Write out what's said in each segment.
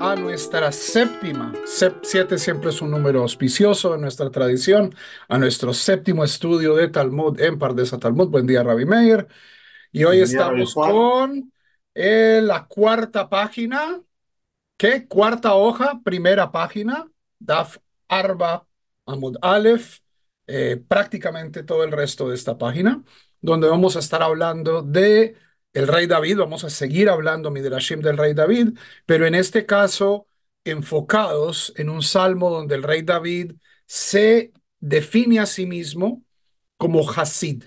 a nuestra séptima. 7 siempre es un número auspicioso en nuestra tradición, a nuestro séptimo estudio de Talmud en Pardesa Talmud. Buen día, Rabbi Meyer. Y hoy estamos con eh, la cuarta página. ¿Qué? Cuarta hoja, primera página. Daf Arba Amud Aleph. Eh, prácticamente todo el resto de esta página, donde vamos a estar hablando de el rey David, vamos a seguir hablando Midrashim del rey David, pero en este caso enfocados en un salmo donde el rey David se define a sí mismo como Hasid,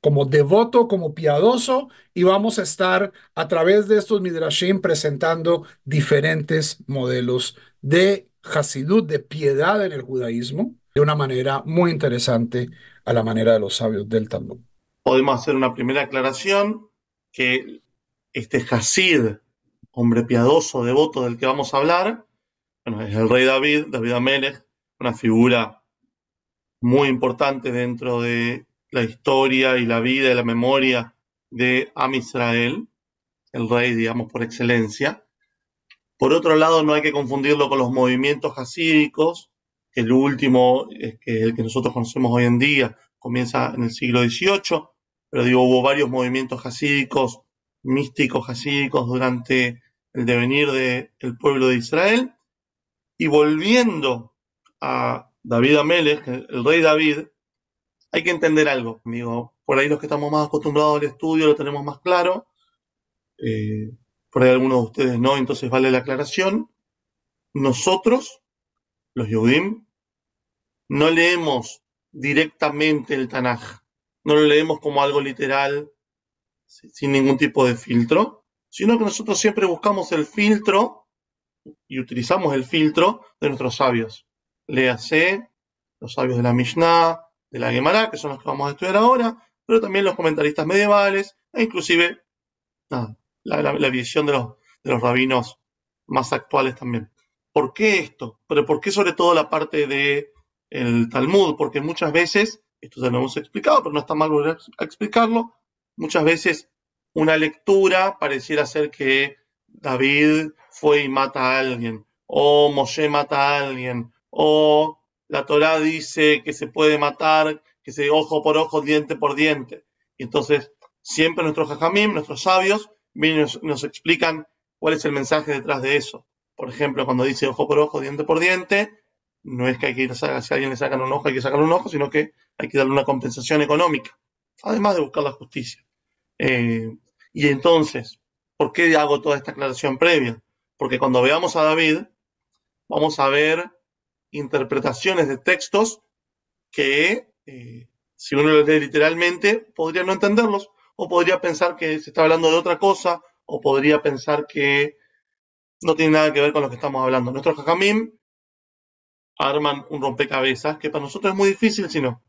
como devoto, como piadoso, y vamos a estar a través de estos Midrashim presentando diferentes modelos de Hasidut, de piedad en el judaísmo, de una manera muy interesante a la manera de los sabios del Talmud. Podemos hacer una primera aclaración que este Hasid, hombre piadoso, devoto del que vamos a hablar, es el rey David, David Amelech, una figura muy importante dentro de la historia y la vida y la memoria de Amisrael, el rey, digamos, por excelencia. Por otro lado, no hay que confundirlo con los movimientos que el último, que el que nosotros conocemos hoy en día, comienza en el siglo XVIII, pero digo, hubo varios movimientos jasídicos, místicos jasídicos durante el devenir del pueblo de Israel. Y volviendo a David Amelech, el rey David, hay que entender algo, digo Por ahí los que estamos más acostumbrados al estudio lo tenemos más claro. Eh, por ahí algunos de ustedes no, entonces vale la aclaración. Nosotros, los Yudim, no leemos directamente el Tanaj no lo leemos como algo literal, sin ningún tipo de filtro, sino que nosotros siempre buscamos el filtro y utilizamos el filtro de nuestros sabios. Léase los sabios de la Mishnah, de la Gemara, que son los que vamos a estudiar ahora, pero también los comentaristas medievales e inclusive la, visión de los, rabinos más actuales también. ¿Por qué esto? Pero ¿por qué sobre todo la parte del el Talmud? Porque muchas veces esto ya lo hemos explicado, pero no está mal volver a explicarlo. Muchas veces una lectura pareciera ser que David fue y mata a alguien, o Moshe mata a alguien, o la Torá dice que se puede matar, que se ojo por ojo, diente por diente. Y entonces siempre nuestros jajamim, nuestros sabios, nos explican cuál es el mensaje detrás de eso. Por ejemplo, cuando dice ojo por ojo, diente por diente, no es que, hay que si a alguien le sacan un ojo, hay que sacarle un ojo, sino que hay que darle una compensación económica, además de buscar la justicia. Eh, y entonces, ¿por qué hago toda esta aclaración previa? Porque cuando veamos a David, vamos a ver interpretaciones de textos que, eh, si uno los lee literalmente, podría no entenderlos, o podría pensar que se está hablando de otra cosa, o podría pensar que no tiene nada que ver con lo que estamos hablando. Nuestro jajamim arman un rompecabezas que para nosotros es muy difícil, sino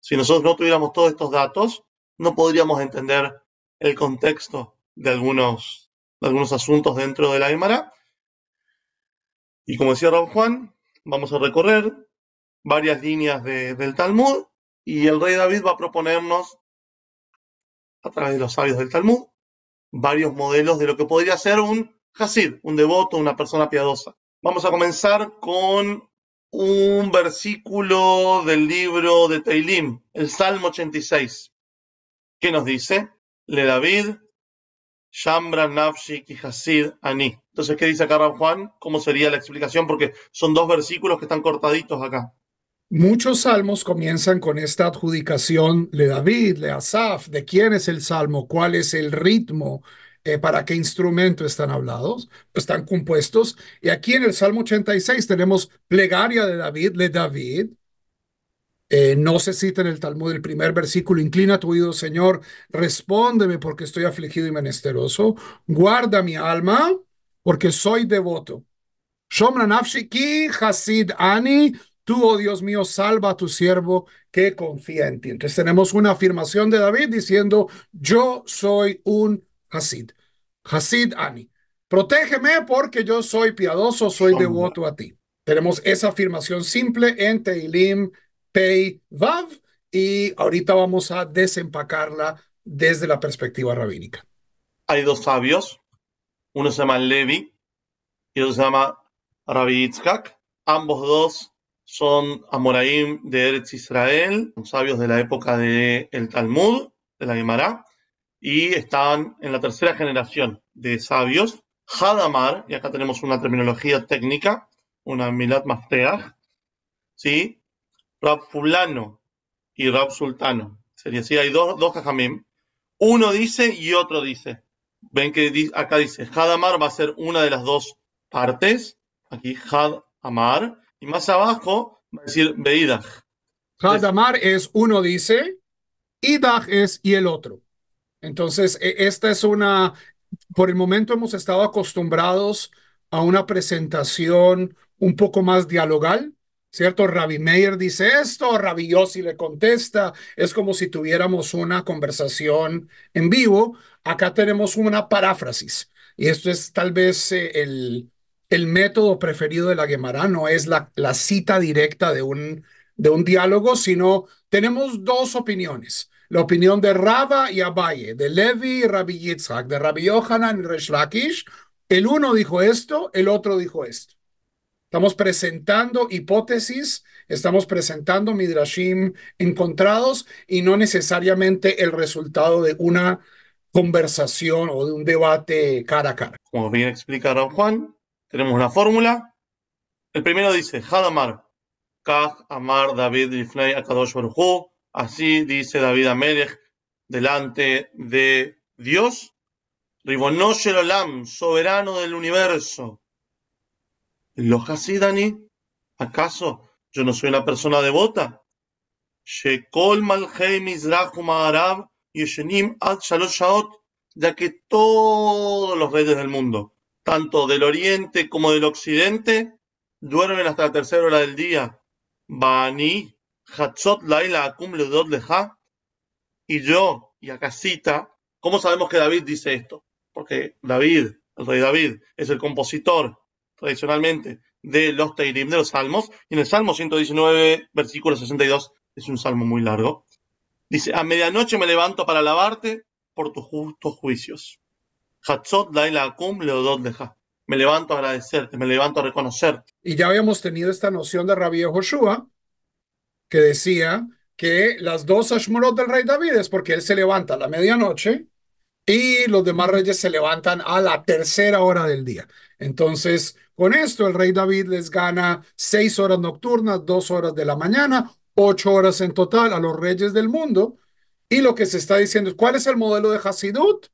si nosotros no tuviéramos todos estos datos, no podríamos entender el contexto de algunos, algunos asuntos dentro de la Aymara. Y como decía Raúl Juan, vamos a recorrer varias líneas del Talmud y el rey David va a proponernos, a través de los sabios del Talmud, varios modelos de lo que podría ser un Hasid, un devoto, una persona piadosa. Vamos a comenzar con un versículo del libro de Teilim, el Salmo 86, ¿Qué nos dice, le David, Shambra, Nafshi, Kihasid, Ani. Entonces, ¿qué dice acá Juan? ¿Cómo sería la explicación? Porque son dos versículos que están cortaditos acá. Muchos salmos comienzan con esta adjudicación, le David, le Asaf, de quién es el salmo, cuál es el ritmo, eh, para qué instrumento están hablados, están compuestos. Y aquí en el Salmo 86 tenemos plegaria de David, de David. Eh, no se cita en el Talmud el primer versículo, inclina tu oído, Señor, respóndeme porque estoy afligido y menesteroso, guarda mi alma porque soy devoto. Shomran afshiki hasid ani, Tú, oh Dios mío, salva a tu siervo que confía en ti. Entonces tenemos una afirmación de David diciendo, yo soy un Hasid. Hasid Ani. Protégeme porque yo soy piadoso, soy devoto a ti. Tenemos esa afirmación simple en Teilim Pei Vav y ahorita vamos a desempacarla desde la perspectiva rabínica. Hay dos sabios, uno se llama Levi y otro se llama Rabbi Ambos dos son Amoraim de Eretz Israel, sabios de la época del Talmud, de la Gemara y están en la tercera generación de sabios. Hadamar, y acá tenemos una terminología técnica, una Milat Mafteach, ¿sí? Rab Fulano y Rab Sultano. Sería así, hay dos, dos Uno dice y otro dice. Ven que acá dice, Hadamar va a ser una de las dos partes. Aquí Hadamar. Y más abajo va a decir Beidach. Hadamar es uno dice, Idach es y el otro. Entonces, e, esta es una, por el momento hemos estado acostumbrados a una presentación un poco más dialogal, ¿cierto? Rabbi Meyer dice esto, Rabbi Yossi le contesta, es como si tuviéramos una conversación en vivo. Acá tenemos una paráfrasis, y esto es tal vez eh, el, método preferido de la Gemara, no es la, cita directa de un, de un diálogo, sino tenemos dos opiniones la opinión de Rava y Abaye, de Levi y Rabbi Yitzhak, de Rabbi Yohanan y Resh El uno dijo esto, el otro dijo esto. Estamos presentando hipótesis, estamos presentando midrashim encontrados y no necesariamente el resultado de una conversación o de un debate cara a cara. Como bien explica Juan, tenemos una fórmula. El primero dice, Hadamar, Kaj, Amar, David, Rifnei, Akadosh, Baruchu, Así dice David Amerech, delante de Dios, El soberano del universo. Los Dani? ¿acaso yo no soy una persona devota? Shekol ya que todos los reyes del mundo, tanto del oriente como del occidente, duermen hasta la tercera hora del día. Bani, Laila y yo y a casita. ¿Cómo sabemos que David dice esto? Porque David, el rey David, es el compositor tradicionalmente de los Teirim, de los Salmos, y en el Salmo 119, versículo 62, es un salmo muy largo. Dice, a medianoche me levanto para alabarte por tus justos juicios. Hatzot Laila Akum me levanto a agradecerte, me levanto a reconocerte. Y ya habíamos tenido esta noción de rabia Joshua, que decía que las dos Ashmorot del rey David es porque él se levanta a la medianoche y los demás reyes se levantan a la tercera hora del día. Entonces, con esto el rey David les gana seis horas nocturnas, dos horas de la mañana, ocho horas en total a los reyes del mundo. Y lo que se está diciendo es, ¿cuál es el modelo de Hasidut?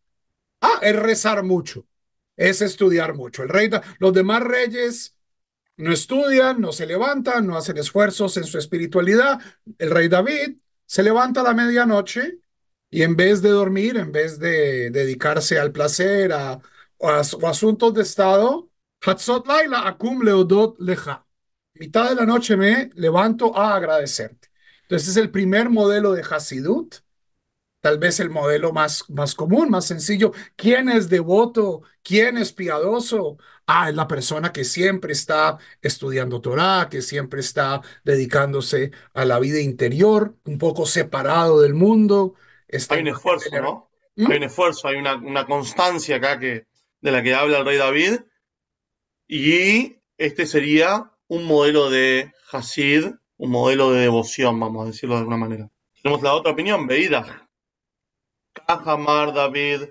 Ah, es rezar mucho, es estudiar mucho. El rey, los demás reyes no estudian, no se levantan, no hacen esfuerzos en su espiritualidad. El rey David se levanta a la medianoche y en vez de dormir, en vez de dedicarse al placer, a, a, asuntos de Estado, Hatzot Akum Leodot Leja. Mitad de la noche me levanto a agradecerte. Entonces es el primer modelo de Hasidut, tal vez el modelo más, más común, más sencillo. ¿Quién es devoto? ¿Quién es piadoso? Ah, es la persona que siempre está estudiando Torah, que siempre está dedicándose a la vida interior, un poco separado del mundo. Está hay un esfuerzo, ¿no? ¿Mm? Hay un esfuerzo, hay una, constancia acá que, de la que habla el rey David. Y este sería un modelo de Hasid, un modelo de devoción, vamos a decirlo de alguna manera. Tenemos la otra opinión, Beida. David,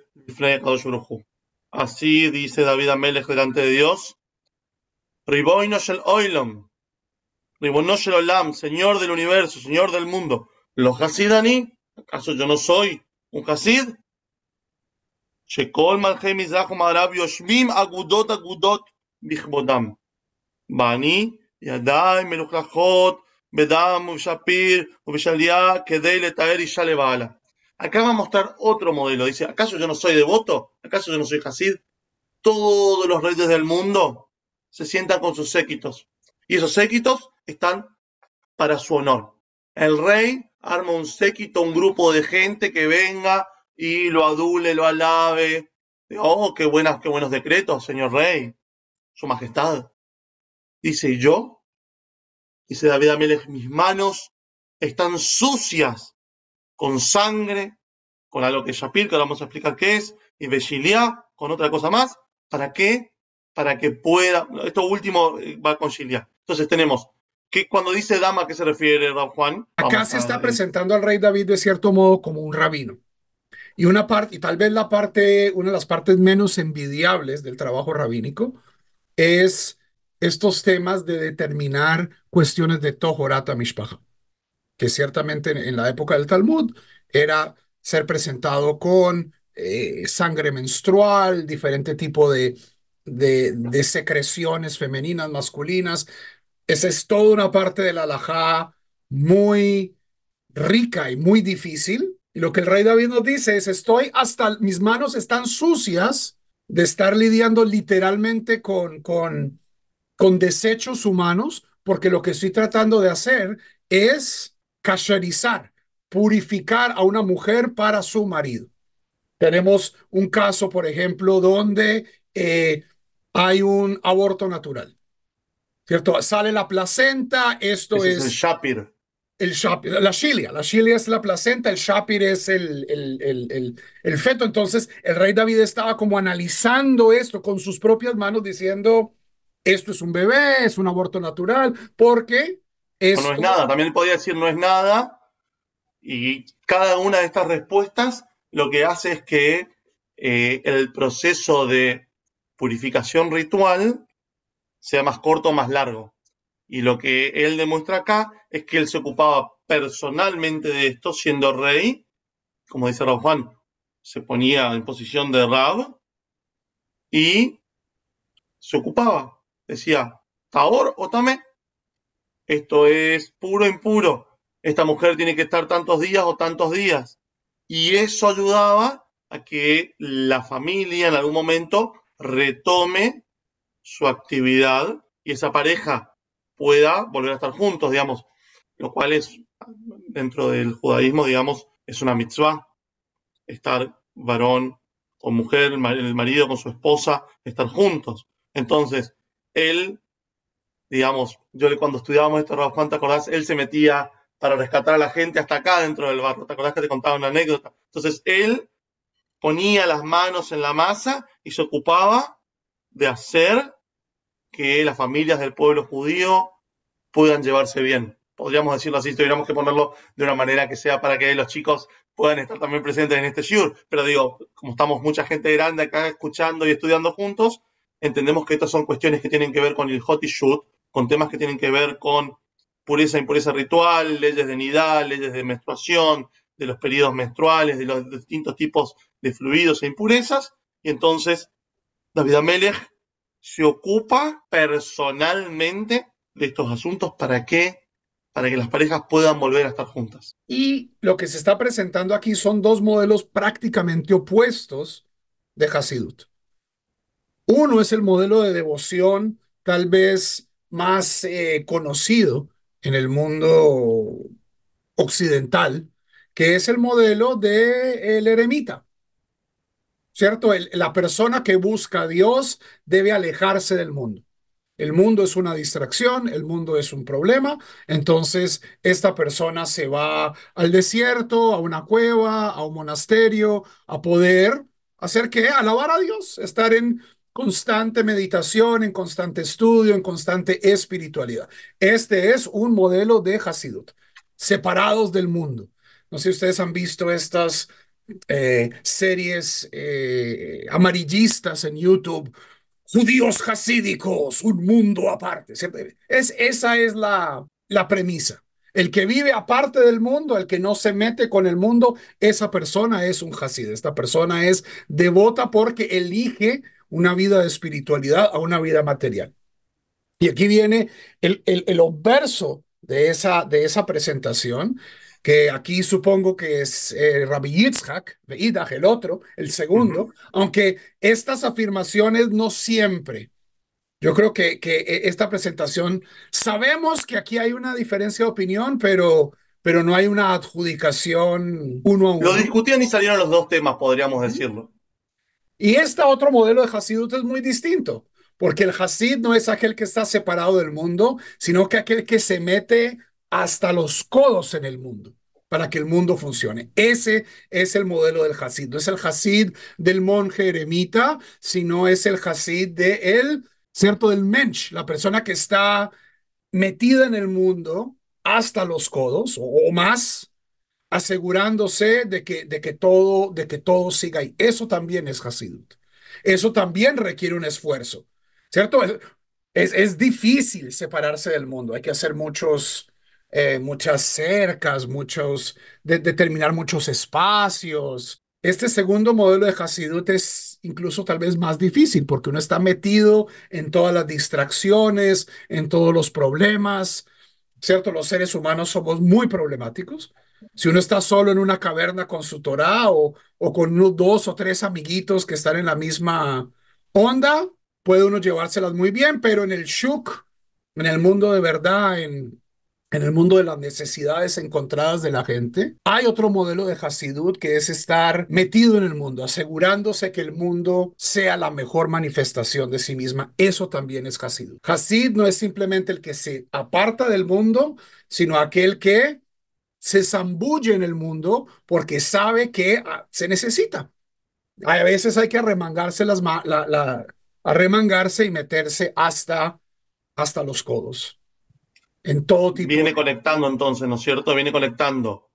Así dice David Amelech delante de Dios. Riboinoshel Oilom. el Olam, Señor del universo, Señor del mundo. Lo Hasidani, ¿acaso yo no soy un Hasid? Shekol Agudot Agudot Bichbodam. Bani Yadai meluklachot Bedam uvshapir Ubishalia Kedei Letaer Isha levala. Acá va a mostrar otro modelo. Dice, ¿acaso yo no soy devoto? ¿Acaso yo no soy jazid. Todos los reyes del mundo se sientan con sus séquitos. Y esos séquitos están para su honor. El rey arma un séquito, un grupo de gente que venga y lo adule, lo alabe. Oh, qué, buenas, qué buenos decretos, señor rey, su majestad. Dice, yo? Dice David Amélez, mis manos están sucias con sangre, con algo que Shapir, que ahora vamos a explicar qué es, y Beshilia, con otra cosa más. ¿Para qué? Para que pueda. Esto último eh, va con Shilia. Entonces tenemos que cuando dice dama, qué se refiere Don Juan? Acá se está presentando al rey David de cierto modo como un rabino. Y una parte, y tal vez la parte, una de las partes menos envidiables del trabajo rabínico es estos temas de determinar cuestiones de Tohorata mishpah que ciertamente en, la época del Talmud era ser presentado con eh, sangre menstrual, diferente tipo de, de, secreciones femeninas, masculinas. Esa es toda una parte de la alajá muy rica y muy difícil. Y lo que el rey David nos dice es, estoy hasta, mis manos están sucias de estar lidiando literalmente con, con, con desechos humanos, porque lo que estoy tratando de hacer es Cacharizar, purificar a una mujer para su marido. Tenemos un caso, por ejemplo, donde eh, hay un aborto natural. ¿Cierto? Sale la placenta, esto es... el Shapir. El la Shilia, La Shilia es la placenta, el Shapir es el, el, el, el, feto. Entonces, el rey David estaba como analizando esto con sus propias manos, diciendo, esto es un bebé, es un aborto natural, porque es, no es nada. También podría decir no es nada. Y cada una de estas respuestas lo que hace es que eh, el proceso de purificación ritual sea más corto o más largo. Y lo que él demuestra acá es que él se ocupaba personalmente de esto, siendo rey, como dice Raúl Juan, se ponía en posición de Rab y se ocupaba. Decía, Taor o Tame, esto es puro impuro. Esta mujer tiene que estar tantos días o tantos días. Y eso ayudaba a que la familia en algún momento retome su actividad y esa pareja pueda volver a estar juntos, digamos. Lo cual es, dentro del judaísmo, digamos, es una mitzvah. Estar varón con mujer, el marido con su esposa, estar juntos. Entonces, él digamos, yo cuando estudiábamos esto, Rafa, ¿te acordás? Él se metía para rescatar a la gente hasta acá dentro del barro. ¿Te acordás que te contaba una anécdota? Entonces él ponía las manos en la masa y se ocupaba de hacer que las familias del pueblo judío puedan llevarse bien. Podríamos decirlo así, tuviéramos que ponerlo de una manera que sea para que los chicos puedan estar también presentes en este shiur. Pero digo, como estamos mucha gente grande acá escuchando y estudiando juntos, entendemos que estas son cuestiones que tienen que ver con el hot y shoot, con temas que tienen que ver con pureza, e impureza ritual, leyes de nidad, leyes de menstruación, de los periodos menstruales, de los distintos tipos de fluidos e impurezas. Y entonces David Amelech se ocupa personalmente de estos asuntos. ¿Para Para que las parejas puedan volver a estar juntas. Y lo que se está presentando aquí son dos modelos prácticamente opuestos de Hasidut. Uno es el modelo de devoción, tal vez más eh, conocido en el mundo occidental, que es el modelo del el eremita. ¿Cierto? la persona que busca a Dios debe alejarse del mundo. El mundo es una distracción, el mundo es un problema, entonces esta persona se va al desierto, a una cueva, a un monasterio, a poder hacer que alabar a Dios, estar en constante meditación, en constante estudio, en constante espiritualidad. Este es un modelo de Hasidut, separados del mundo. No sé si ustedes han visto estas eh, series eh, amarillistas en YouTube, judíos hasídicos, un mundo aparte. Es, esa es la, la premisa. El que vive aparte del mundo, el que no se mete con el mundo, esa persona es un hasid. Esta persona es devota porque elige una vida de espiritualidad a una vida material. Y aquí viene el, el, obverso de esa, de esa presentación, que aquí supongo que es eh, Rabbi Yitzhak, el otro, el segundo, aunque estas afirmaciones no siempre. Yo creo que, que e, esta presentación, sabemos que aquí hay una diferencia de opinión, pero, pero no hay una adjudicación uno a uno. Lo discutían y salieron los dos temas, podríamos decirlo. Y este otro modelo de Hasidut es muy distinto, porque el Hasid no es aquel que está separado del mundo, sino que aquel que se mete hasta los codos en el mundo para que el mundo funcione. Ese es el modelo del Hasid. No es el Hasid del monje eremita, sino es el Hasid de él, ¿cierto? Del Mensch, la persona que está metida en el mundo hasta los codos o más, asegurándose de que, de que, todo, de que todo siga ahí. Eso también es Hasidut. Eso también requiere un esfuerzo, ¿cierto? Es, difícil separarse del mundo. Hay que hacer muchos, eh, muchas cercas, muchos, determinar muchos espacios. Este segundo modelo de Hasidut es incluso tal vez más difícil porque uno está metido en todas las distracciones, en todos los problemas, ¿cierto? Los seres humanos somos muy problemáticos. Si uno está solo en una caverna con su Torah o, con dos o tres amiguitos que están en la misma onda, puede uno llevárselas muy bien, pero en el shuk, en el mundo de verdad, en, en el mundo de las necesidades encontradas de la gente. Hay otro modelo de Hasidut que es estar metido en el mundo, asegurándose que el mundo sea la mejor manifestación de sí misma. Eso también es Hasidut. Hasid no es simplemente el que se aparta del mundo, sino aquel que se zambulle en el mundo porque sabe que ah, se necesita. A veces hay que arremangarse las y meterse hasta, hasta los codos. En todo tipo. Viene conectando entonces, ¿no es cierto? Viene conectando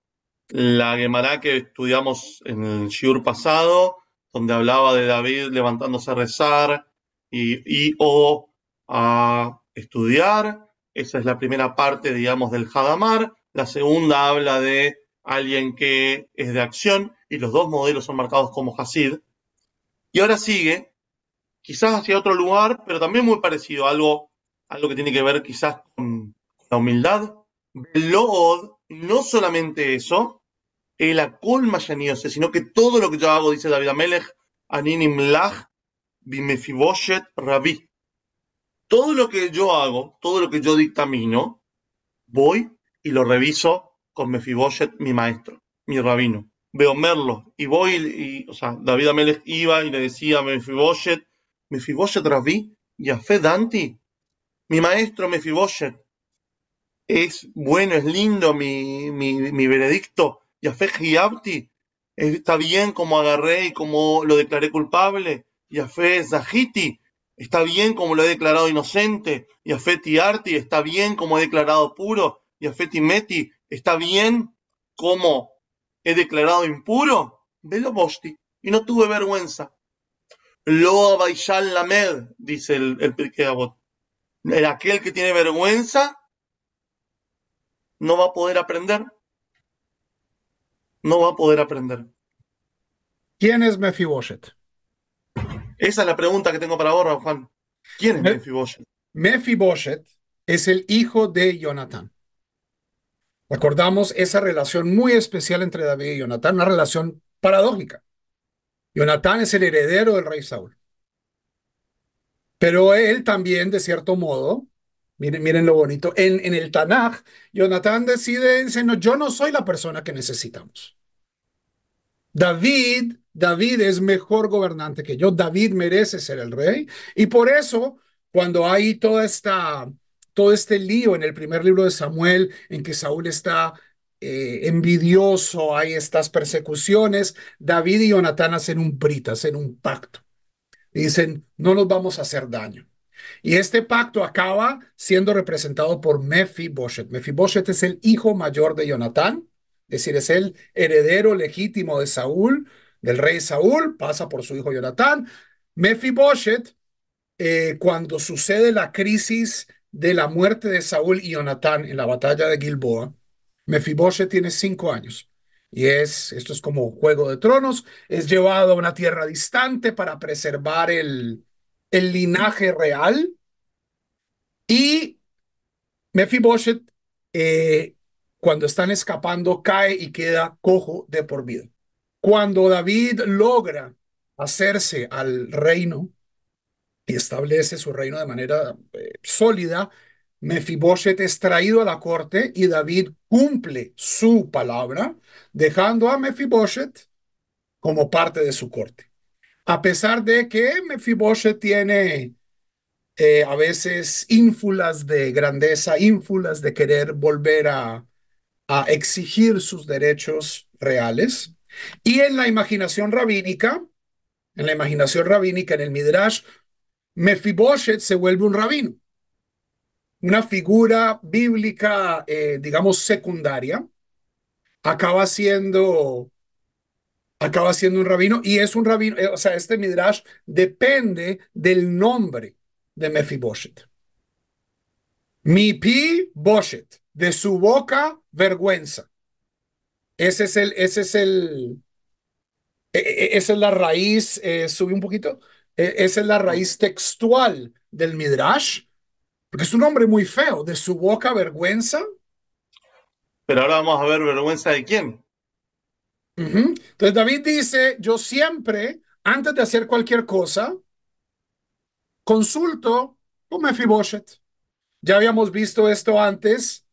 la Gemara que estudiamos en el Shiur pasado, donde hablaba de David levantándose a rezar y, y o a estudiar. Esa es la primera parte, digamos, del Hadamar la segunda habla de alguien que es de acción, y los dos modelos son marcados como Hasid. Y ahora sigue, quizás hacia otro lugar, pero también muy parecido, algo, algo que tiene que ver quizás con, la humildad. no solamente eso, el sino que todo lo que yo hago, dice David Amelech, Aninim Lach, Bimefiboshet Todo lo que yo hago, todo lo que yo dictamino, voy y lo reviso con Mefiboshet, mi maestro, mi rabino. Veo Merlo y voy, y, o sea, David Amélez iba y le decía a Mefiboshet, Mefiboshet Rabí, fe Danti, mi maestro Mefiboshet, es bueno, es lindo mi, mi, mi veredicto, fe Giabti, está bien como agarré y como lo declaré culpable, fe Zahiti, está bien como lo he declarado inocente, fe Tiarti, está bien como he declarado puro, Yafeti Meti está bien como he declarado impuro, velo Bosti, y no tuve vergüenza. Lo Baishal Lamed, dice el, el abot. El aquel que tiene vergüenza no va a poder aprender. No va a poder aprender. ¿Quién es Mefiboshet? Esa es la pregunta que tengo para ahora, Juan. ¿Quién es Mefiboshet? es el hijo de Jonathan. Recordamos esa relación muy especial entre David y Jonatán, una relación paradójica. Jonatán es el heredero del rey Saúl. Pero él también, de cierto modo, miren, miren lo bonito, en, el Tanaj, Jonatán decide, no, yo no soy la persona que necesitamos. David, David es mejor gobernante que yo, David merece ser el rey. Y por eso, cuando hay toda esta todo este lío en el primer libro de Samuel, en que Saúl está eh, envidioso, hay estas persecuciones, David y Jonatán hacen un hacen un pacto. Dicen, no nos vamos a hacer daño. Y este pacto acaba siendo representado por Mefiboshet. Mefiboshet es el hijo mayor de Jonatán, es decir, es el heredero legítimo de Saúl, del rey Saúl, pasa por su hijo Jonatán. Mefiboshet, eh, cuando sucede la crisis de la muerte de Saúl y Jonatán en la batalla de Gilboa, Mefiboshe tiene cinco años. Y es, esto es como Juego de Tronos, es llevado a una tierra distante para preservar el, el linaje real. Y Mefiboshet, eh, cuando están escapando, cae y queda cojo de por vida. Cuando David logra hacerse al reino, y establece su reino de manera eh, sólida. Mefiboshet es traído a la corte y David cumple su palabra, dejando a Mefiboshet... como parte de su corte. A pesar de que Mefiboshet tiene eh, a veces ínfulas de grandeza, ínfulas de querer volver a, a exigir sus derechos reales. Y en la imaginación rabínica, en la imaginación rabínica, en el Midrash, Mefiboshet se vuelve un rabino, una figura bíblica, eh, digamos, secundaria, acaba siendo, acaba siendo un rabino y es un rabino, eh, o sea, este Midrash depende del nombre de Mefiboshet. Mi pi boshet, de su boca vergüenza. Ese es el, ese es el, e, e, e, esa es la raíz, eh, ¿Sube un poquito, e, esa es la raíz textual del Midrash, porque es un hombre muy feo, de su boca vergüenza. Pero ahora vamos a ver vergüenza de quién. Entonces David dice, yo siempre, antes de hacer cualquier cosa, consulto con Mefiboshet. Ya habíamos visto esto antes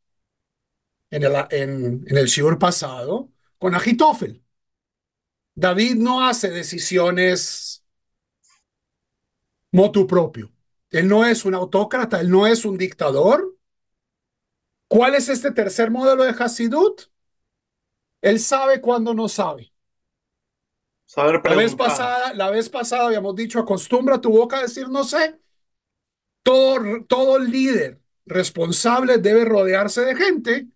en el, en, el Shiur pasado con Agitofel. David no hace decisiones motu propio. Él no es un autócrata, él no es un dictador. ¿Cuál es este tercer modelo de Hasidut? Él sabe cuando no sabe. la vez pasada, la vez pasada habíamos dicho, acostumbra tu boca a decir no sé. Todo, todo líder responsable debe rodearse de gente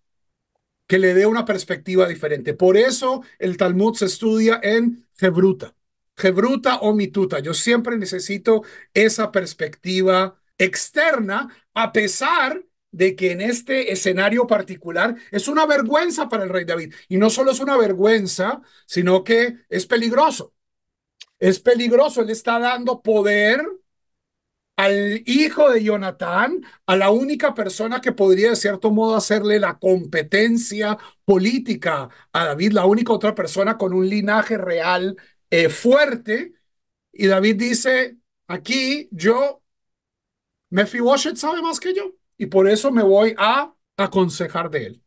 que le dé una perspectiva diferente. Por eso el Talmud se estudia en Hebruta. Jebruta o mituta. Yo siempre necesito esa perspectiva externa, a pesar de que en este escenario particular es una vergüenza para el rey David. Y no solo es una vergüenza, sino que es peligroso. Es peligroso, él está dando poder al hijo de Jonatán, a la única persona que podría de cierto modo hacerle la competencia política a David, la única otra persona con un linaje real eh, fuerte. Y David dice, aquí yo, me Mefiboshet sabe más que yo y por eso me voy a aconsejar de él.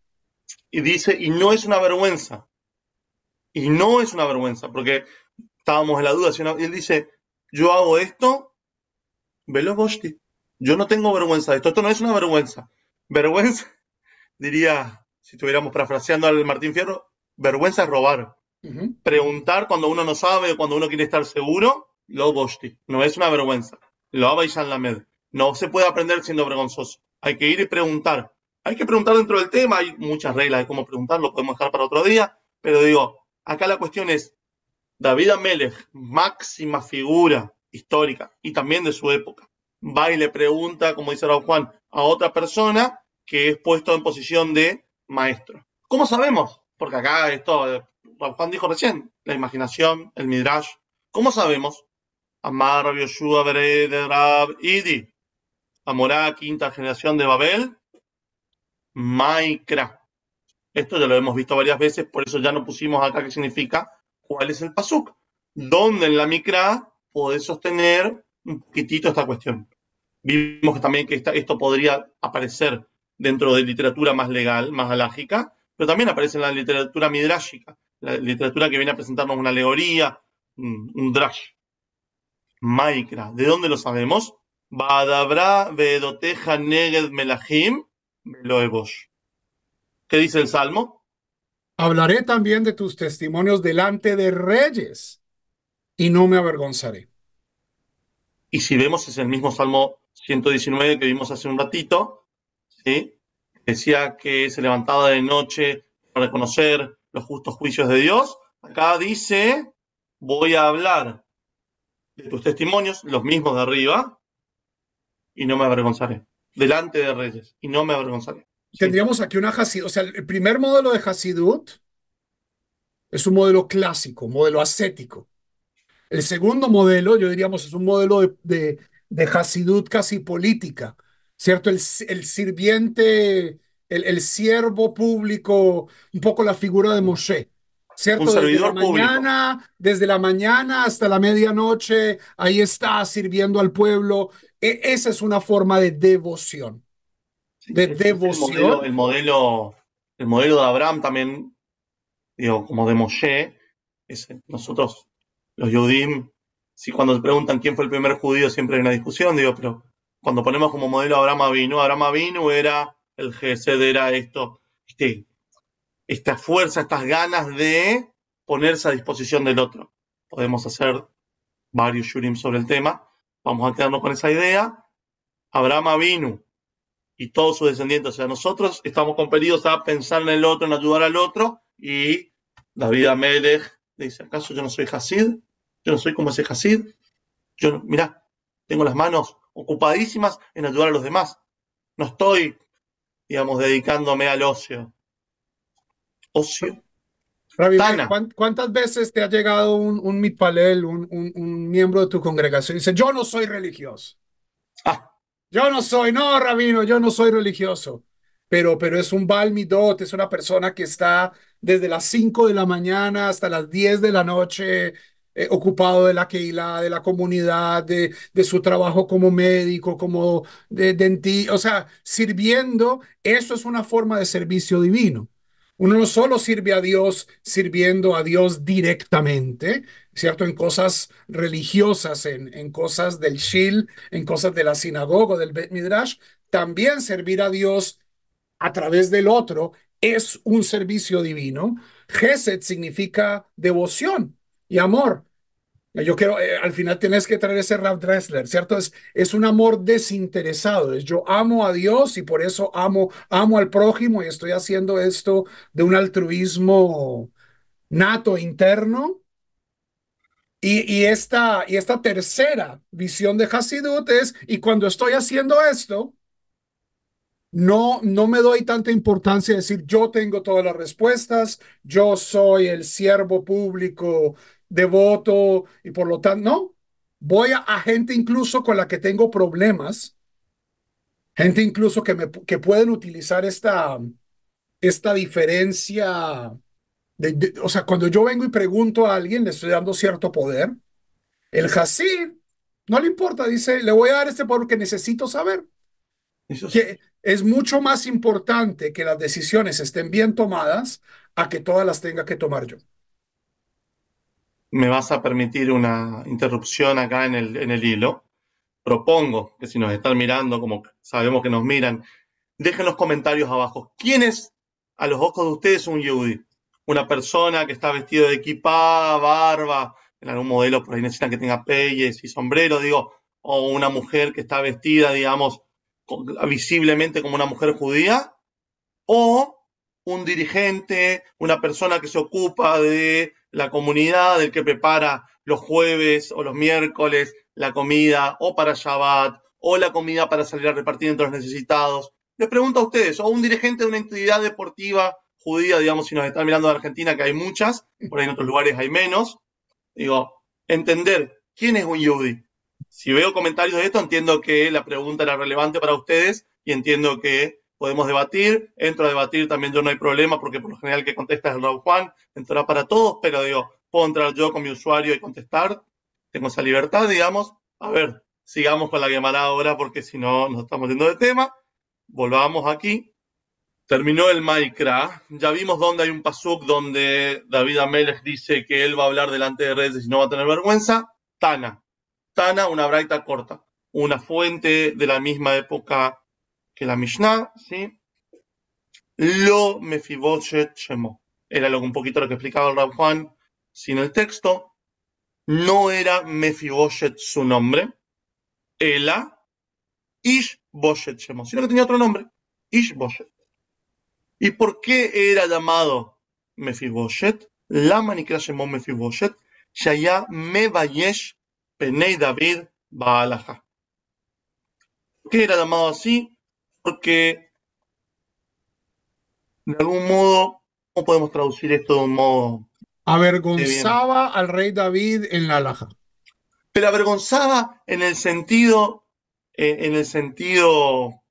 Y dice, y no es una vergüenza. Y no es una vergüenza, porque estábamos en la duda. Si él dice, yo hago esto, velo Yo no tengo vergüenza de esto. Esto no es una vergüenza. Vergüenza, diría, si estuviéramos parafraseando al Martín Fierro, vergüenza es robar. Preguntar cuando uno no sabe o cuando uno quiere estar seguro, lo bosti. No es una vergüenza. Lo aba y Lamed. No se puede aprender siendo vergonzoso. Hay que ir y preguntar. Hay que preguntar dentro del tema. Hay muchas reglas de cómo preguntar. Lo podemos dejar para otro día. Pero digo, acá la cuestión es, David Amelech, máxima figura histórica y también de su época, va y le pregunta, como dice Raúl Juan, a otra persona que es puesto en posición de maestro. ¿Cómo sabemos? Porque acá esto Juan dijo recién, la imaginación, el midrash. ¿Cómo sabemos? Amar, Yoshua, Bered, Rab, Idi. Amorá, quinta generación de Babel. Maikra. Esto ya lo hemos visto varias veces, por eso ya no pusimos acá qué significa, cuál es el pasuk. ¿Dónde en la micra puede sostener un poquitito esta cuestión? Vimos también que esto podría aparecer dentro de literatura más legal, más alágica, pero también aparece en la literatura midrashica, la literatura que viene a presentarnos una alegoría, un, drash. Maikra, ¿de dónde lo sabemos? Badabra Vedoteja Neged Melahim Meloebosh. ¿Qué dice el Salmo? Hablaré también de tus testimonios delante de reyes y no me avergonzaré. Y si vemos, es el mismo Salmo 119 que vimos hace un ratito, ¿sí? decía que se levantaba de noche para reconocer los justos juicios de Dios. Acá dice, voy a hablar de tus testimonios, los mismos de arriba, y no me avergonzaré. Delante de reyes, y no me avergonzaré. Tendríamos aquí una Hasidut, o sea, el primer modelo de Hasidut es un modelo clásico, modelo ascético. El segundo modelo, yo diríamos, es un modelo de, de, casi política, ¿cierto? el sirviente el, siervo público, un poco la figura de mm. Moshe. ¿Cierto? Un desde la, público. mañana, desde la mañana hasta la medianoche, ahí está sirviendo al pueblo. E, esa es una forma de devoción. De devoción. El modelo, el modelo, de Abraham también, digo, como de Moshe, nosotros, los Yudim, si cuando se preguntan quién fue el primer judío, siempre hay una discusión, digo, pero cuando ponemos como modelo a Abraham vino, Abraham vino era el GSD era esto, este, esta fuerza, estas ganas de ponerse a disposición del otro. Podemos hacer varios shurim sobre el tema. Vamos a quedarnos con esa idea. Abraham Avinu y todos sus descendientes, o sea, nosotros estamos compelidos a pensar en el otro, en ayudar al otro. Y David Amelech dice: ¿Acaso yo no soy Hasid? Yo no soy como ese Hasid. Yo, mira tengo las manos ocupadísimas en ayudar a los demás. No estoy digamos, dedicándome al ocio. Ocio. Rabino, ¿cuántas veces te ha llegado un, mitpalel, un, miembro de tu congregación, y dice, yo no soy religioso? Ah. Yo no soy, no, Rabino, yo no soy religioso. Pero, pero es un balmidot, es una persona que está desde las 5 de la mañana hasta las 10 de la noche eh, ocupado de la Keila, de la comunidad, de, de, su trabajo como médico, como de, dentista, o sea, sirviendo, eso es una forma de servicio divino. Uno no solo sirve a Dios sirviendo a Dios directamente, ¿cierto? En cosas religiosas, en, en cosas del Shil, en cosas de la sinagoga, del Bet Midrash, también servir a Dios a través del otro es un servicio divino. Geset significa devoción y amor. Ah, yo quiero, eh, al final tienes que traer ese Ralph Dressler, ¿cierto? Es, es un amor desinteresado, es yo amo a Dios y por eso amo, amo al prójimo y estoy haciendo esto de un altruismo nato interno. Y, esta, y esta tercera visión de Hasidut es, y cuando estoy haciendo esto, no, no me doy tanta importancia a decir yo tengo todas las respuestas, yo soy el siervo público voto y por lo tanto, no, voy a, gente incluso con la que tengo problemas, gente incluso que, me, que pueden utilizar esta, esta diferencia. De, o sea, cuando yo vengo y pregunto a alguien, le estoy dando cierto poder. El Hassid no le importa, dice, le voy a dar este poder que necesito saber. Que es mucho más importante que las decisiones estén bien tomadas a que todas las tenga que tomar yo me vas a permitir una interrupción acá en el, hilo. Propongo que si nos están mirando, como sabemos que nos miran, dejen los comentarios abajo. ¿Quién es, a los ojos de ustedes, un yudí? Una persona que está vestida de equipa, barba, en algún modelo por ahí necesitan que tenga peyes y sombrero, digo, o una mujer que está vestida, digamos, visiblemente como una mujer judía, o un dirigente, una persona que se ocupa de la comunidad del que prepara los jueves o los miércoles la comida o para Shabbat o la comida para salir a repartir entre los necesitados. Les pregunto a ustedes, o un dirigente de una entidad deportiva judía, digamos, si nos están mirando de Argentina, que hay muchas, por ahí en otros lugares hay menos, digo, entender quién es un Yudi. Si veo comentarios de esto, entiendo que la pregunta era relevante para ustedes y entiendo que podemos debatir, entro a debatir también yo no hay problema porque por lo general que contesta es el Raúl Juan, entrará para todos, pero digo, puedo entrar yo con mi usuario y contestar, tengo esa libertad, digamos, a ver, sigamos con la llamada ahora porque si no nos estamos yendo de tema, volvamos aquí. Terminó el Maikra, ya vimos dónde hay un pasuk donde David Amélez dice que él va a hablar delante de redes y no va a tener vergüenza, Tana, Tana, una braita corta, una fuente de la misma época que la Mishnah, ¿sí? Lo mefiboshet shemo. Era un poquito lo que explicaba el Rab Juan sin el texto. No era mefiboshet su nombre, Ela Ishboshet shemo, sino que tenía otro nombre, Ishboshet. ¿Y por qué era llamado mefiboshet? La manicra shemo mefiboshet, Shaya Mebayesh Penei David Baalaja. ¿Qué era llamado así? porque de algún modo, ¿cómo podemos traducir esto de un modo? Avergonzaba al rey David en la alhaja. Pero avergonzaba en el sentido, eh, en el sentido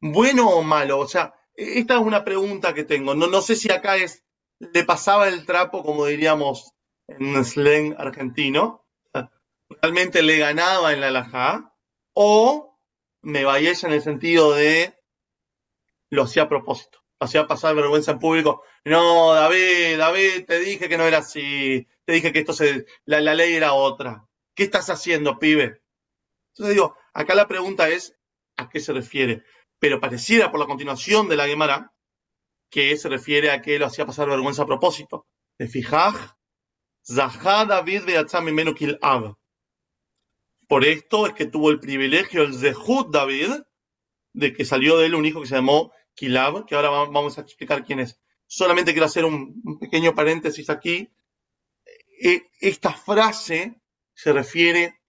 bueno o malo. O sea, esta es una pregunta que tengo. No, no sé si acá es, le pasaba el trapo, como diríamos en slang argentino, realmente le ganaba en la alhaja, o me vayas en el sentido de lo hacía a propósito, hacía pasar vergüenza en público. No, David, David, te dije que no era así, te dije que esto se, la, ley era otra. ¿Qué estás haciendo, pibe? Entonces digo, acá la pregunta es a qué se refiere, pero pareciera por la continuación de la guemara que se refiere a que lo hacía pasar vergüenza a propósito. De fijar, Zahá David Beatzam Menukil Ab. Por esto es que tuvo el privilegio, el Zehut David, de que salió de él un hijo que se llamó Kilab, que ahora vamos a explicar quién es. Solamente quiero hacer un, pequeño paréntesis aquí. E, esta frase se refiere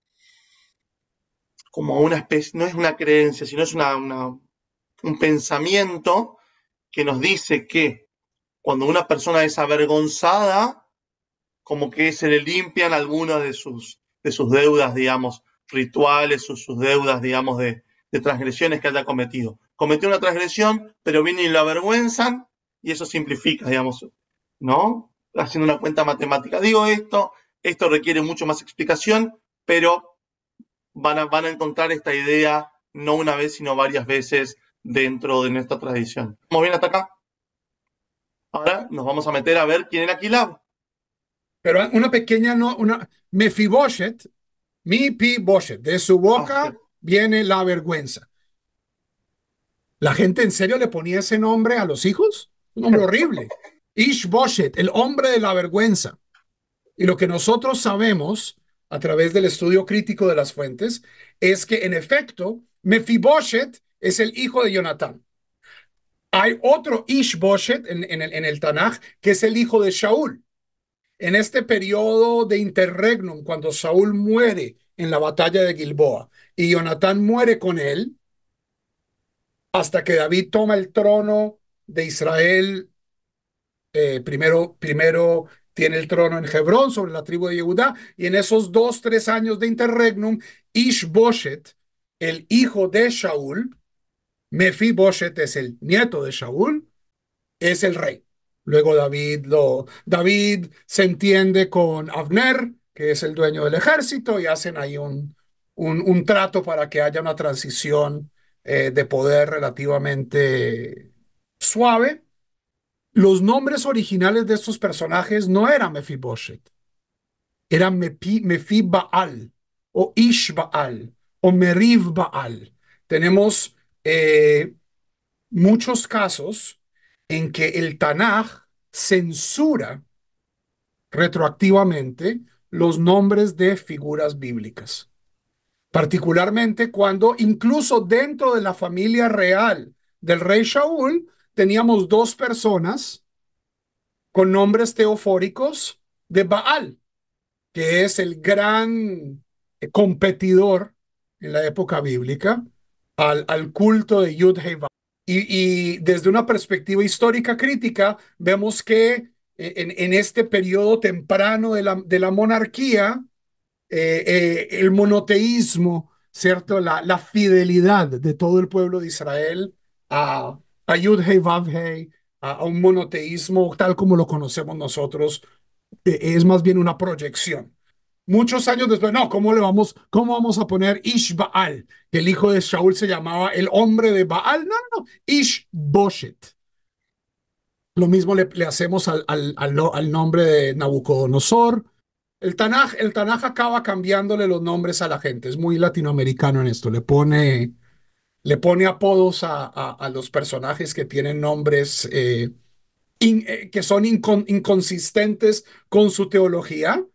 como a una especie, no es una creencia, sino es una, un pensamiento que nos dice que cuando una persona es avergonzada, como que se le limpian algunas de sus de sus deudas, digamos, rituales o sus deudas, digamos, de, transgresiones que haya cometido. Cometió una transgresión, pero viene y lo avergüenzan y eso simplifica, digamos, ¿no? Haciendo una cuenta matemática. Digo esto, esto requiere mucho más explicación, pero van a, van a encontrar esta idea no una vez, sino varias veces dentro de nuestra tradición. ¿Vamos bien hasta acá? Ahora nos vamos a meter a ver quién era Kilab. Pero una pequeña, no, una, Mefiboshet, mi Boshet, de su boca viene la vergüenza. ¿La gente en serio le ponía ese nombre a los hijos? Un nombre horrible. Ish Boshet, el hombre de la vergüenza. Y lo que nosotros sabemos a través del estudio crítico de las fuentes es que en efecto Mefiboshet es el hijo de Jonatán. Hay otro Ish Boshet en, el, en el Tanaj que es el hijo de Shaul en este periodo de interregnum, cuando Saúl muere en la batalla de Gilboa y Jonatán muere con él, hasta que David toma el trono de Israel, eh, primero, primero tiene el trono en Hebrón sobre la tribu de Yehudá, y en esos dos, tres años de interregnum, Ish-Boshet, el hijo de Saúl, Mefi-Boshet es el nieto de Saúl, es el rey. Luego David lo David se entiende con Abner, que es el dueño del ejército, y hacen ahí un, un, trato para que haya una transición eh, de poder relativamente suave. Los nombres originales de estos personajes no eran Mefiboshet. eran Mefi Baal o Ish o Meriv Tenemos eh, muchos casos en que el Tanaj censura retroactivamente los nombres de figuras bíblicas, particularmente cuando incluso dentro de la familia real del rey Shaul teníamos dos personas con nombres teofóricos de Baal, que es el gran eh, competidor en la época bíblica al, al culto de Yud y, desde una perspectiva histórica crítica, vemos que eh, en, en este periodo temprano de la, de la monarquía, eh, eh, el monoteísmo, ¿cierto? La, la, fidelidad de todo el pueblo de Israel a, a Yudhei Vavhei, a, a un monoteísmo tal como lo conocemos nosotros, es más bien una proyección Muchos años después, no, ¿cómo le vamos, cómo vamos a poner Ish Baal? Que el hijo de Shaul se llamaba el hombre de Baal. No, no, no, Ish Boshet. Lo mismo le, hacemos al, al, nombre de Nabucodonosor. El Tanaj, el Tanaj acaba cambiándole los nombres a la gente. Es muy latinoamericano en esto. Le pone, le pone apodos a, a, los personajes que tienen nombres eh, eh, que son inconsistentes con su teología.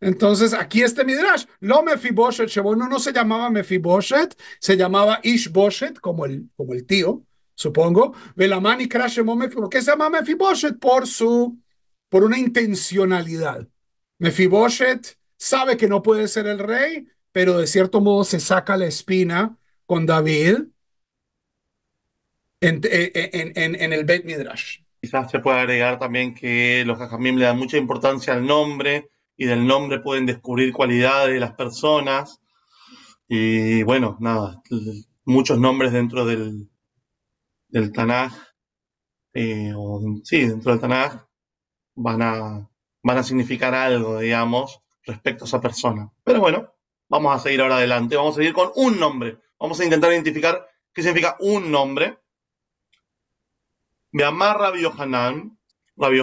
Entonces, aquí este Midrash, lo Mefiboshet Shebono no se llamaba Mefiboshet, se llamaba Ishboshet, como el, como el tío, supongo. Velamani Krashemo ¿por qué se llama Mefiboshet? Por su, por una intencionalidad. Mefiboshet sabe que no puede ser el rey, pero de cierto modo se saca la espina con David en, eh, eh, el Bet Midrash. Quizás se puede agregar también que los Jajamim le dan mucha importancia al nombre y del nombre pueden descubrir cualidades de las personas. Y bueno, nada, muchos nombres dentro del, del Tanaj, eh, o sí, dentro del Tanaj, van a, van a significar algo, digamos, respecto a esa persona. Pero bueno, vamos a seguir ahora adelante, vamos a seguir con un nombre. Vamos a intentar identificar qué significa un nombre. Me amarra Rabbi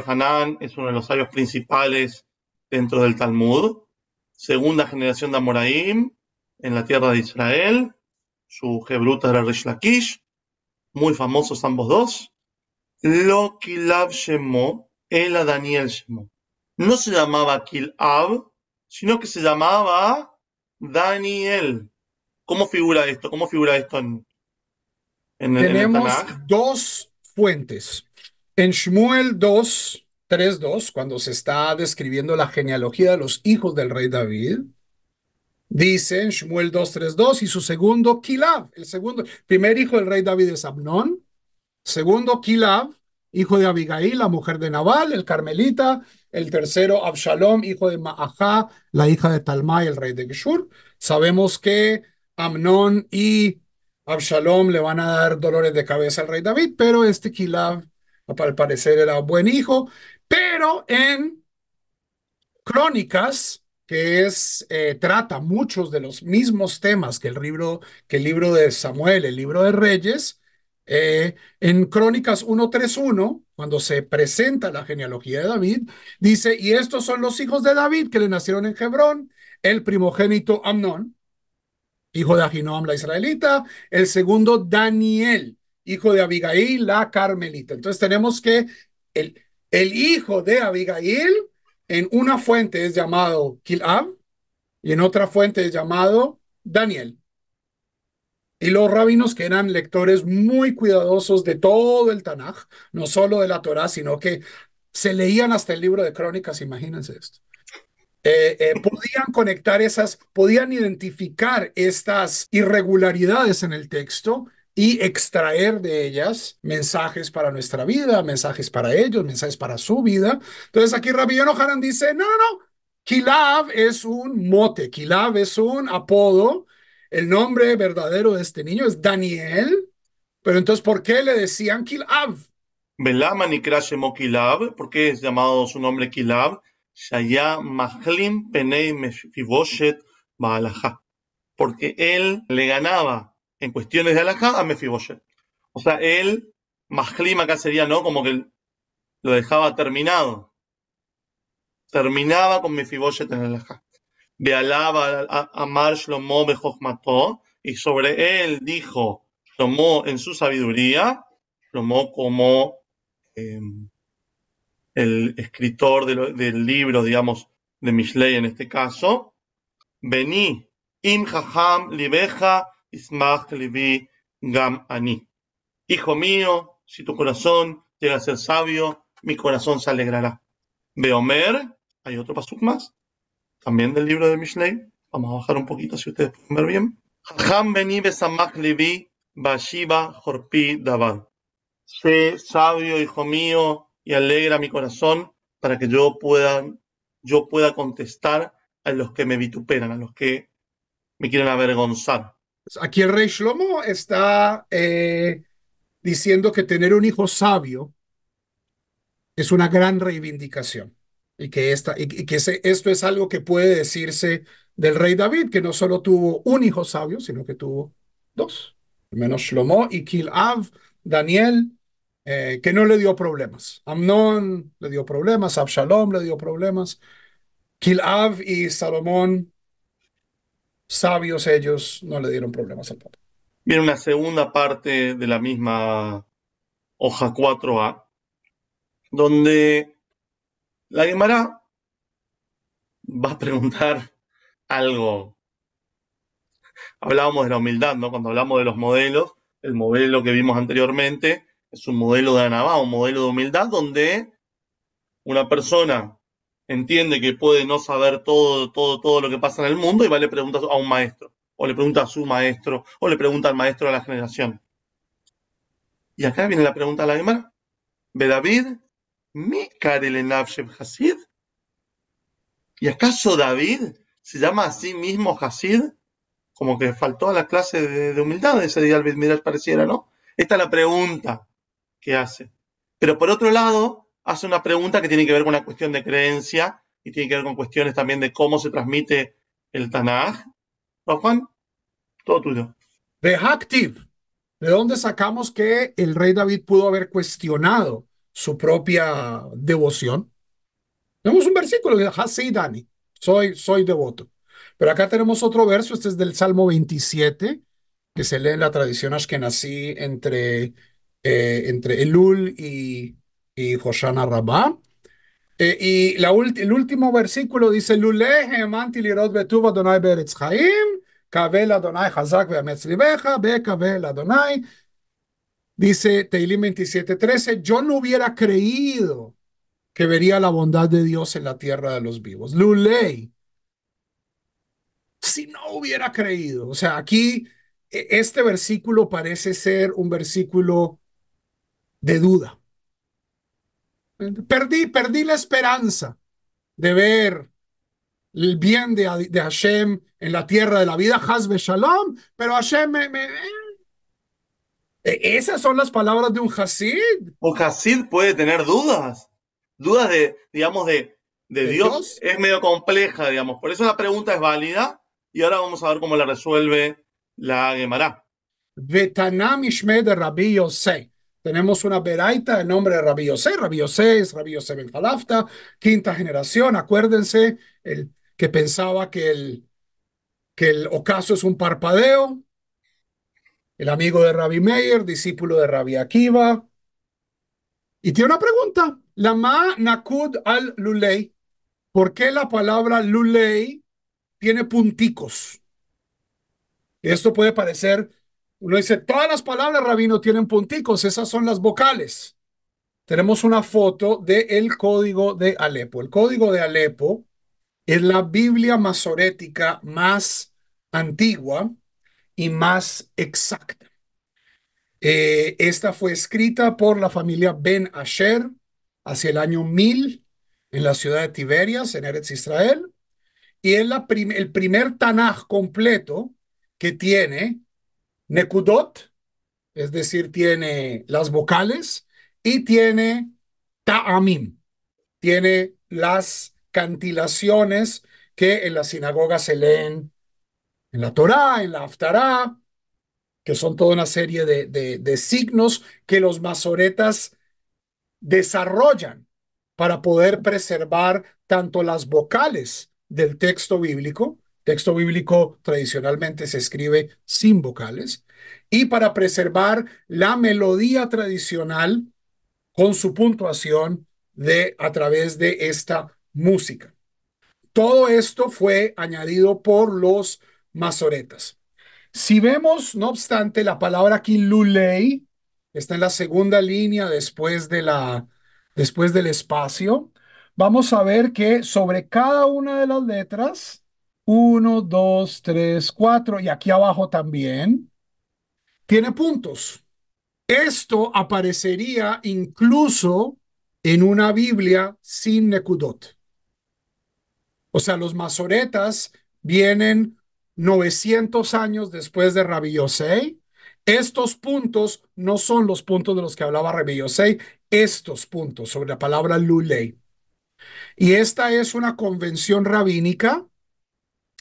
Hanan. es uno de los sabios principales dentro del Talmud, segunda generación de Amoraim en la tierra de Israel, su Hebruta era Rish muy famosos ambos dos. Lo Kilab Shemu, el a Daniel No se llamaba Kilab, sino que se llamaba Daniel. ¿Cómo figura esto? ¿Cómo figura esto en, Tenemos el dos fuentes. En Shmuel 2, 3.2, cuando se está describiendo la genealogía de los hijos del rey David, Dicen en Shmuel 2.3.2, y su segundo, Kilab, el segundo, primer hijo del rey David es Abnón, segundo, Kilab, hijo de Abigail, la mujer de Nabal, el carmelita, el tercero, Absalom, hijo de Maajá, la hija de Talmai, el rey de Geshur. Sabemos que Amnón y Absalom le van a dar dolores de cabeza al rey David, pero este Kilab al parecer era buen hijo. Pero en Crónicas, que es, eh, trata muchos de los mismos temas que el libro, que el libro de Samuel, el libro de Reyes, eh, en Crónicas 1.3.1, cuando se presenta la genealogía de David, dice, y estos son los hijos de David que le nacieron en Hebrón, el primogénito Amnón, hijo de Ahinoam la israelita, el segundo Daniel, hijo de Abigail la carmelita. Entonces tenemos que el, el hijo de Abigail en una fuente es llamado Kilab y en otra fuente es llamado Daniel. Y los rabinos que eran lectores muy cuidadosos de todo el Tanaj, no solo de la Torá, sino que se leían hasta el libro de crónicas, imagínense esto. Eh, eh, podían conectar esas, podían identificar estas irregularidades en el texto y extraer de ellas mensajes para nuestra vida, mensajes para ellos, mensajes para su vida. Entonces aquí Rabbi Haran dice, no, no, no, Kilab es un mote, Kilab es un apodo. El nombre verdadero de este niño es Daniel, pero entonces, ¿por qué le decían Kilab? Belama ¿por qué es llamado su nombre Kilab? Shaya Penei porque él le ganaba en cuestiones de alajá a Mefiboshet. O sea, él, más clima acá sería, ¿no? Como que lo dejaba terminado. Terminaba con Mefiboshet en Alajá. De a mar lo mató y sobre él dijo tomó en su sabiduría, tomó como em, el escritor del libro, digamos, de Mishlei en este caso, vení Im Jajam, Libeja, Gam Ani. Hijo mío, si tu corazón llega a ser sabio, mi corazón se alegrará. Beomer, hay otro pasuk más, también del libro de Mishlei. Vamos a bajar un poquito si ustedes pueden ver bien. Jorpi Daban. Sé sabio, hijo mío, y alegra mi corazón para que yo pueda, yo pueda contestar a los que me vituperan, a los que me quieren avergonzar. Aquí el rey Shlomo está eh, diciendo que tener un hijo sabio es una gran reivindicación y que, esta, y, que esto es algo que puede decirse del rey David, que no solo tuvo un hijo sabio, sino que tuvo dos, menos Shlomo y Kilav, Daniel, eh, que no le dio problemas. Amnón le dio problemas, Absalom le dio problemas, Kilav y Salomón sabios ellos, no le dieron problemas al Papa. Viene una segunda parte de la misma hoja 4A, donde la Guimara va a preguntar algo. Hablábamos de la humildad, ¿no? Cuando hablamos de los modelos, el modelo que vimos anteriormente es un modelo de Anabá, un modelo de humildad donde una persona entiende que puede no saber todo, todo, todo lo que pasa en el mundo y va y le pregunta a un maestro, o le pregunta a su maestro, o le pregunta al maestro de la generación. Y acá viene la pregunta de la Gemara. ¿Ve David? ¿Mi Karel Hasid? ¿Y acaso David se llama a sí mismo Hasid? Como que faltó a la clase de, humildad ese día al pareciera, ¿no? Esta es la pregunta que hace. Pero por otro lado, hace una pregunta que tiene que ver con una cuestión de creencia y tiene que ver con cuestiones también de cómo se transmite el Tanaj. Juan? Todo tuyo. De Haktiv, ¿de dónde sacamos que el rey David pudo haber cuestionado su propia devoción? Tenemos un versículo de Hasi ah, Dani, soy, soy devoto. Pero acá tenemos otro verso, este es del Salmo 27, que se lee en la tradición ashkenazí entre, eh, entre Elul y y Joshana Rabbah. Eh, y el último versículo dice, Luleh beretz Adonai Adonai. Dice Teilim 27.13, yo no hubiera creído que vería la bondad de Dios en la tierra de los vivos. Lulei, si no hubiera creído. O sea, aquí e, este versículo parece ser un versículo de duda Perdí, perdí la esperanza de ver el bien de, Hashem en la tierra de la vida, Hasbe Shalom, pero Hashem me, eh. e, Esas son las palabras de un Hasid. Un Hasid puede tener dudas, dudas de, digamos, de, de, Dios? Es medio compleja, digamos. Por eso la pregunta es válida y ahora vamos a ver cómo la resuelve la Gemara. Betanam Ishmed Rabbi Yosei. Tenemos una veraita el nombre de Rabbi Yosef, Rabbi Yosef, Rabbi Yosef Ben quinta generación. Acuérdense, el que pensaba que el, que el ocaso es un parpadeo, el amigo de Rabbi Meir, discípulo de Rabbi Akiva. Y tiene una pregunta. La ma nakud al lulei. ¿Por qué la palabra lulei tiene punticos? Esto puede parecer uno dice, todas las palabras, rabino, tienen punticos, esas son las vocales. Tenemos una foto del código de Alepo. El código de Alepo es la Biblia masorética más antigua y más exacta. Eh, esta fue escrita por la familia Ben Asher hacia el año 1000 en la ciudad de Tiberias, en Eretz Israel, y es la el primer Tanaj completo que tiene Nekudot, es decir, tiene las vocales y tiene ta'amim, tiene las cantilaciones que en la sinagoga se leen en la Torá, en la Haftará, que son toda una serie de, de signos que los masoretas desarrollan para poder preservar tanto las vocales del texto bíblico texto bíblico tradicionalmente se escribe sin vocales, y para preservar la melodía tradicional con su puntuación de, a través de esta música. Todo esto fue añadido por los masoretas. Si vemos, no obstante, la palabra aquí lulei, está en la segunda línea después, de la, después del espacio, vamos a ver que sobre cada una de las letras uno, dos, tres, cuatro. y aquí abajo también, tiene puntos. Esto aparecería incluso en una Biblia sin Nekudot. O sea, los masoretas vienen 900 años después de Rabbi Yosei. Estos puntos no son los puntos de los que hablaba Rabbi Yosei, estos puntos sobre la palabra lulei. Y esta es una convención rabínica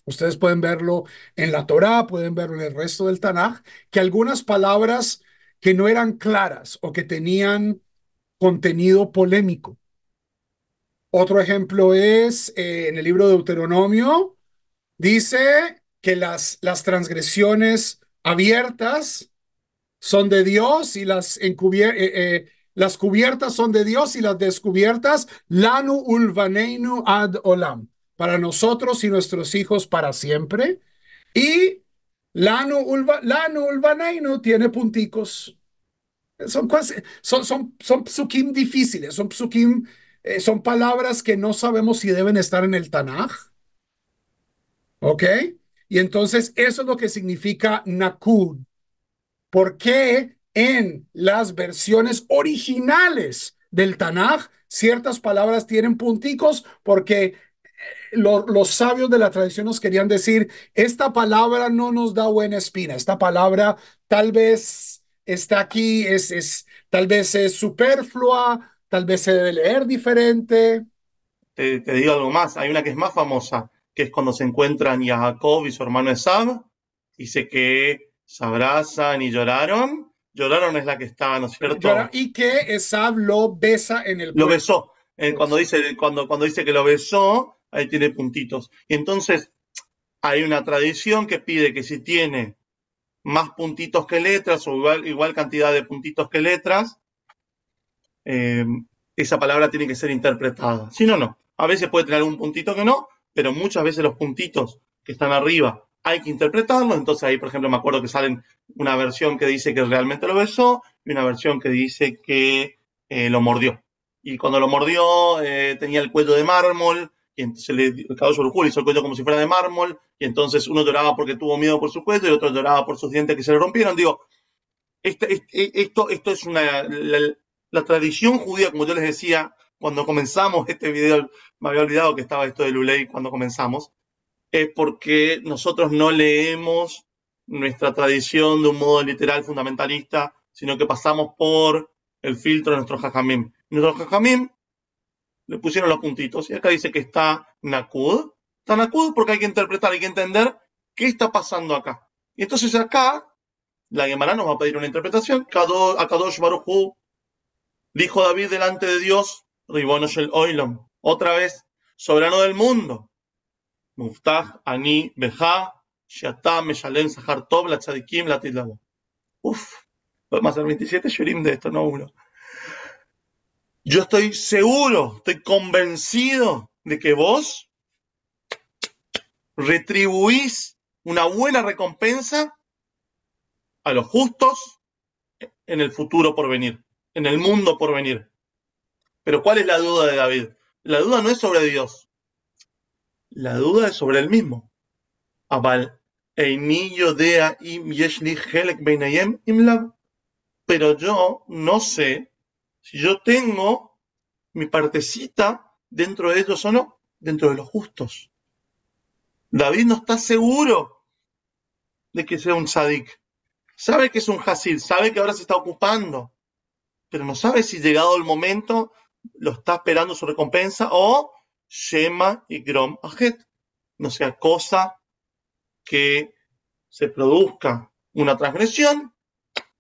Ustedes pueden verlo en la Torá, pueden verlo en el resto del Tanaj, que algunas palabras que no eran claras o que tenían contenido polémico. Otro ejemplo es eh, en el libro de Deuteronomio, dice que las, las transgresiones abiertas son de Dios y las encubiertas. Eh, eh, las cubiertas son de Dios y las descubiertas, lanu ulvaneinu ad olam para nosotros y nuestros hijos para siempre. Y Lano, Ulva, Lano tiene punticos. Son, son, son, son psukim difíciles, son psukim, eh, son palabras que no sabemos si deben estar en el Tanaj. ¿Ok? Y entonces eso es lo que significa Nakud. ¿Por qué en las versiones originales del Tanaj ciertas palabras tienen punticos? Porque los sabios de la tradición nos querían decir, esta palabra no nos da buena espina, esta palabra tal vez está aquí, es, tal vez es superflua, tal vez se debe leer diferente. Te, digo algo más, hay una que es más famosa, que es cuando se encuentran Jacob y su hermano Esab, dice que se abrazan y lloraron. Lloraron es la que está, ¿no es eh, cierto? Y que Esab lo besa en el Lo besó. Eh, cuando, dice, cuando, cuando dice que lo besó, ahí tiene puntitos. Y entonces hay una tradición que pide que si tiene más puntitos que letras o igual, cantidad de puntitos que letras, eh, esa palabra tiene que ser interpretada. Si no, no. A veces puede tener un puntito que no, pero muchas veces los puntitos que están arriba hay que interpretarlos. Entonces ahí, por ejemplo, me acuerdo que salen una versión que dice que realmente lo besó y una versión que dice que eh, lo mordió. Y cuando lo mordió eh, tenía el cuello de mármol y entonces le el cuello como si fuera de mármol, y entonces uno lloraba porque tuvo miedo por su cuello y otro lloraba por sus dientes que se le rompieron. Digo, este, este, esto, esto, es una. La, tradición judía, como yo les decía cuando comenzamos este video, me había olvidado que estaba esto de Lulei cuando comenzamos, es porque nosotros no leemos nuestra tradición de un modo literal fundamentalista, sino que pasamos por el filtro de nuestro jajamim. Nuestro jajamim le pusieron los puntitos. Y acá dice que está Nakud. Está Nakud porque hay que interpretar, hay que entender qué está pasando acá. Y entonces acá la Gemara nos va a pedir una interpretación. Kadosh, a dijo David delante de Dios, Ribonos el Oilom. Otra vez, soberano del mundo. Muftah, Ani, la Tzadikim, la Uf, podemos hacer 27 shurim de esto, no uno. Yo estoy seguro, estoy convencido de que vos retribuís una buena recompensa a los justos en el futuro por venir, en el mundo por venir. Pero ¿cuál es la duda de David? La duda no es sobre Dios. La duda es sobre él mismo. Pero yo no sé si yo tengo mi partecita dentro de ellos o no, dentro de los justos. David no está seguro de que sea un sadik. Sabe que es un hasid, sabe que ahora se está ocupando, pero no sabe si llegado el momento lo está esperando su recompensa o Shema y Grom Ajet. No sea cosa que se produzca una transgresión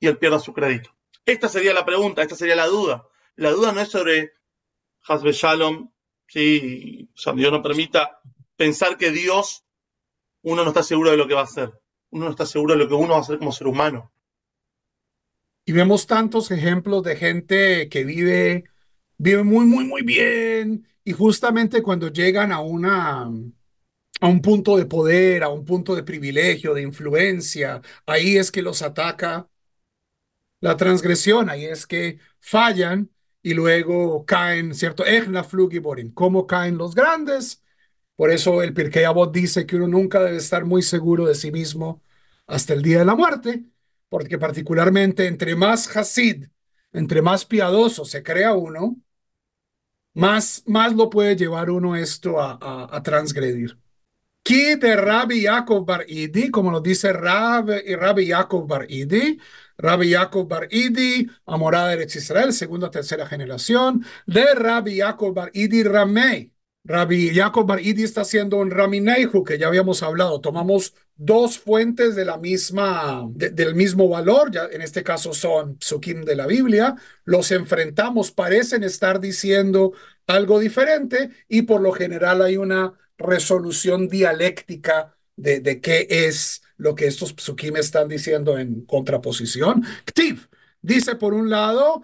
y él pierda su crédito. Esta sería la pregunta, esta sería la duda. La duda no es sobre Hasbe Shalom, si Dios no permita pensar que Dios, uno no está seguro de lo que va a hacer, uno no está seguro de lo que uno va a hacer como ser humano. Y vemos tantos ejemplos de gente que vive, vive muy, muy, muy bien, y justamente cuando llegan a una, a un punto de poder, a un punto de privilegio, de influencia, ahí es que los ataca la transgresión, ahí es que fallan y luego caen, ¿cierto? ¿Cómo caen los grandes? Por eso el Pirkei Avot dice que uno nunca debe estar muy seguro de sí mismo hasta el día de la muerte, porque particularmente entre más Hasid, entre más piadoso se crea uno, más, más lo puede llevar uno esto a, a, transgredir. Ki de Rabbi Yaakov Bar Idi, como lo dice Rabbi Yaakov Bar Idi, Rabbi Yaakov Bar Idi, Amorada de Israel, segunda tercera generación, de Rabbi Yaakov Bar Idi Ramei. Rabbi Yaakov Bar Idi está haciendo un Ramineihu, que ya habíamos hablado. Tomamos dos fuentes de la misma, del mismo valor, ya en este caso son Psukim de la Biblia, los enfrentamos, parecen estar diciendo algo diferente y por lo general hay una resolución dialéctica de, de qué es lo que estos psukim están diciendo en contraposición. Ktiv dice por un lado,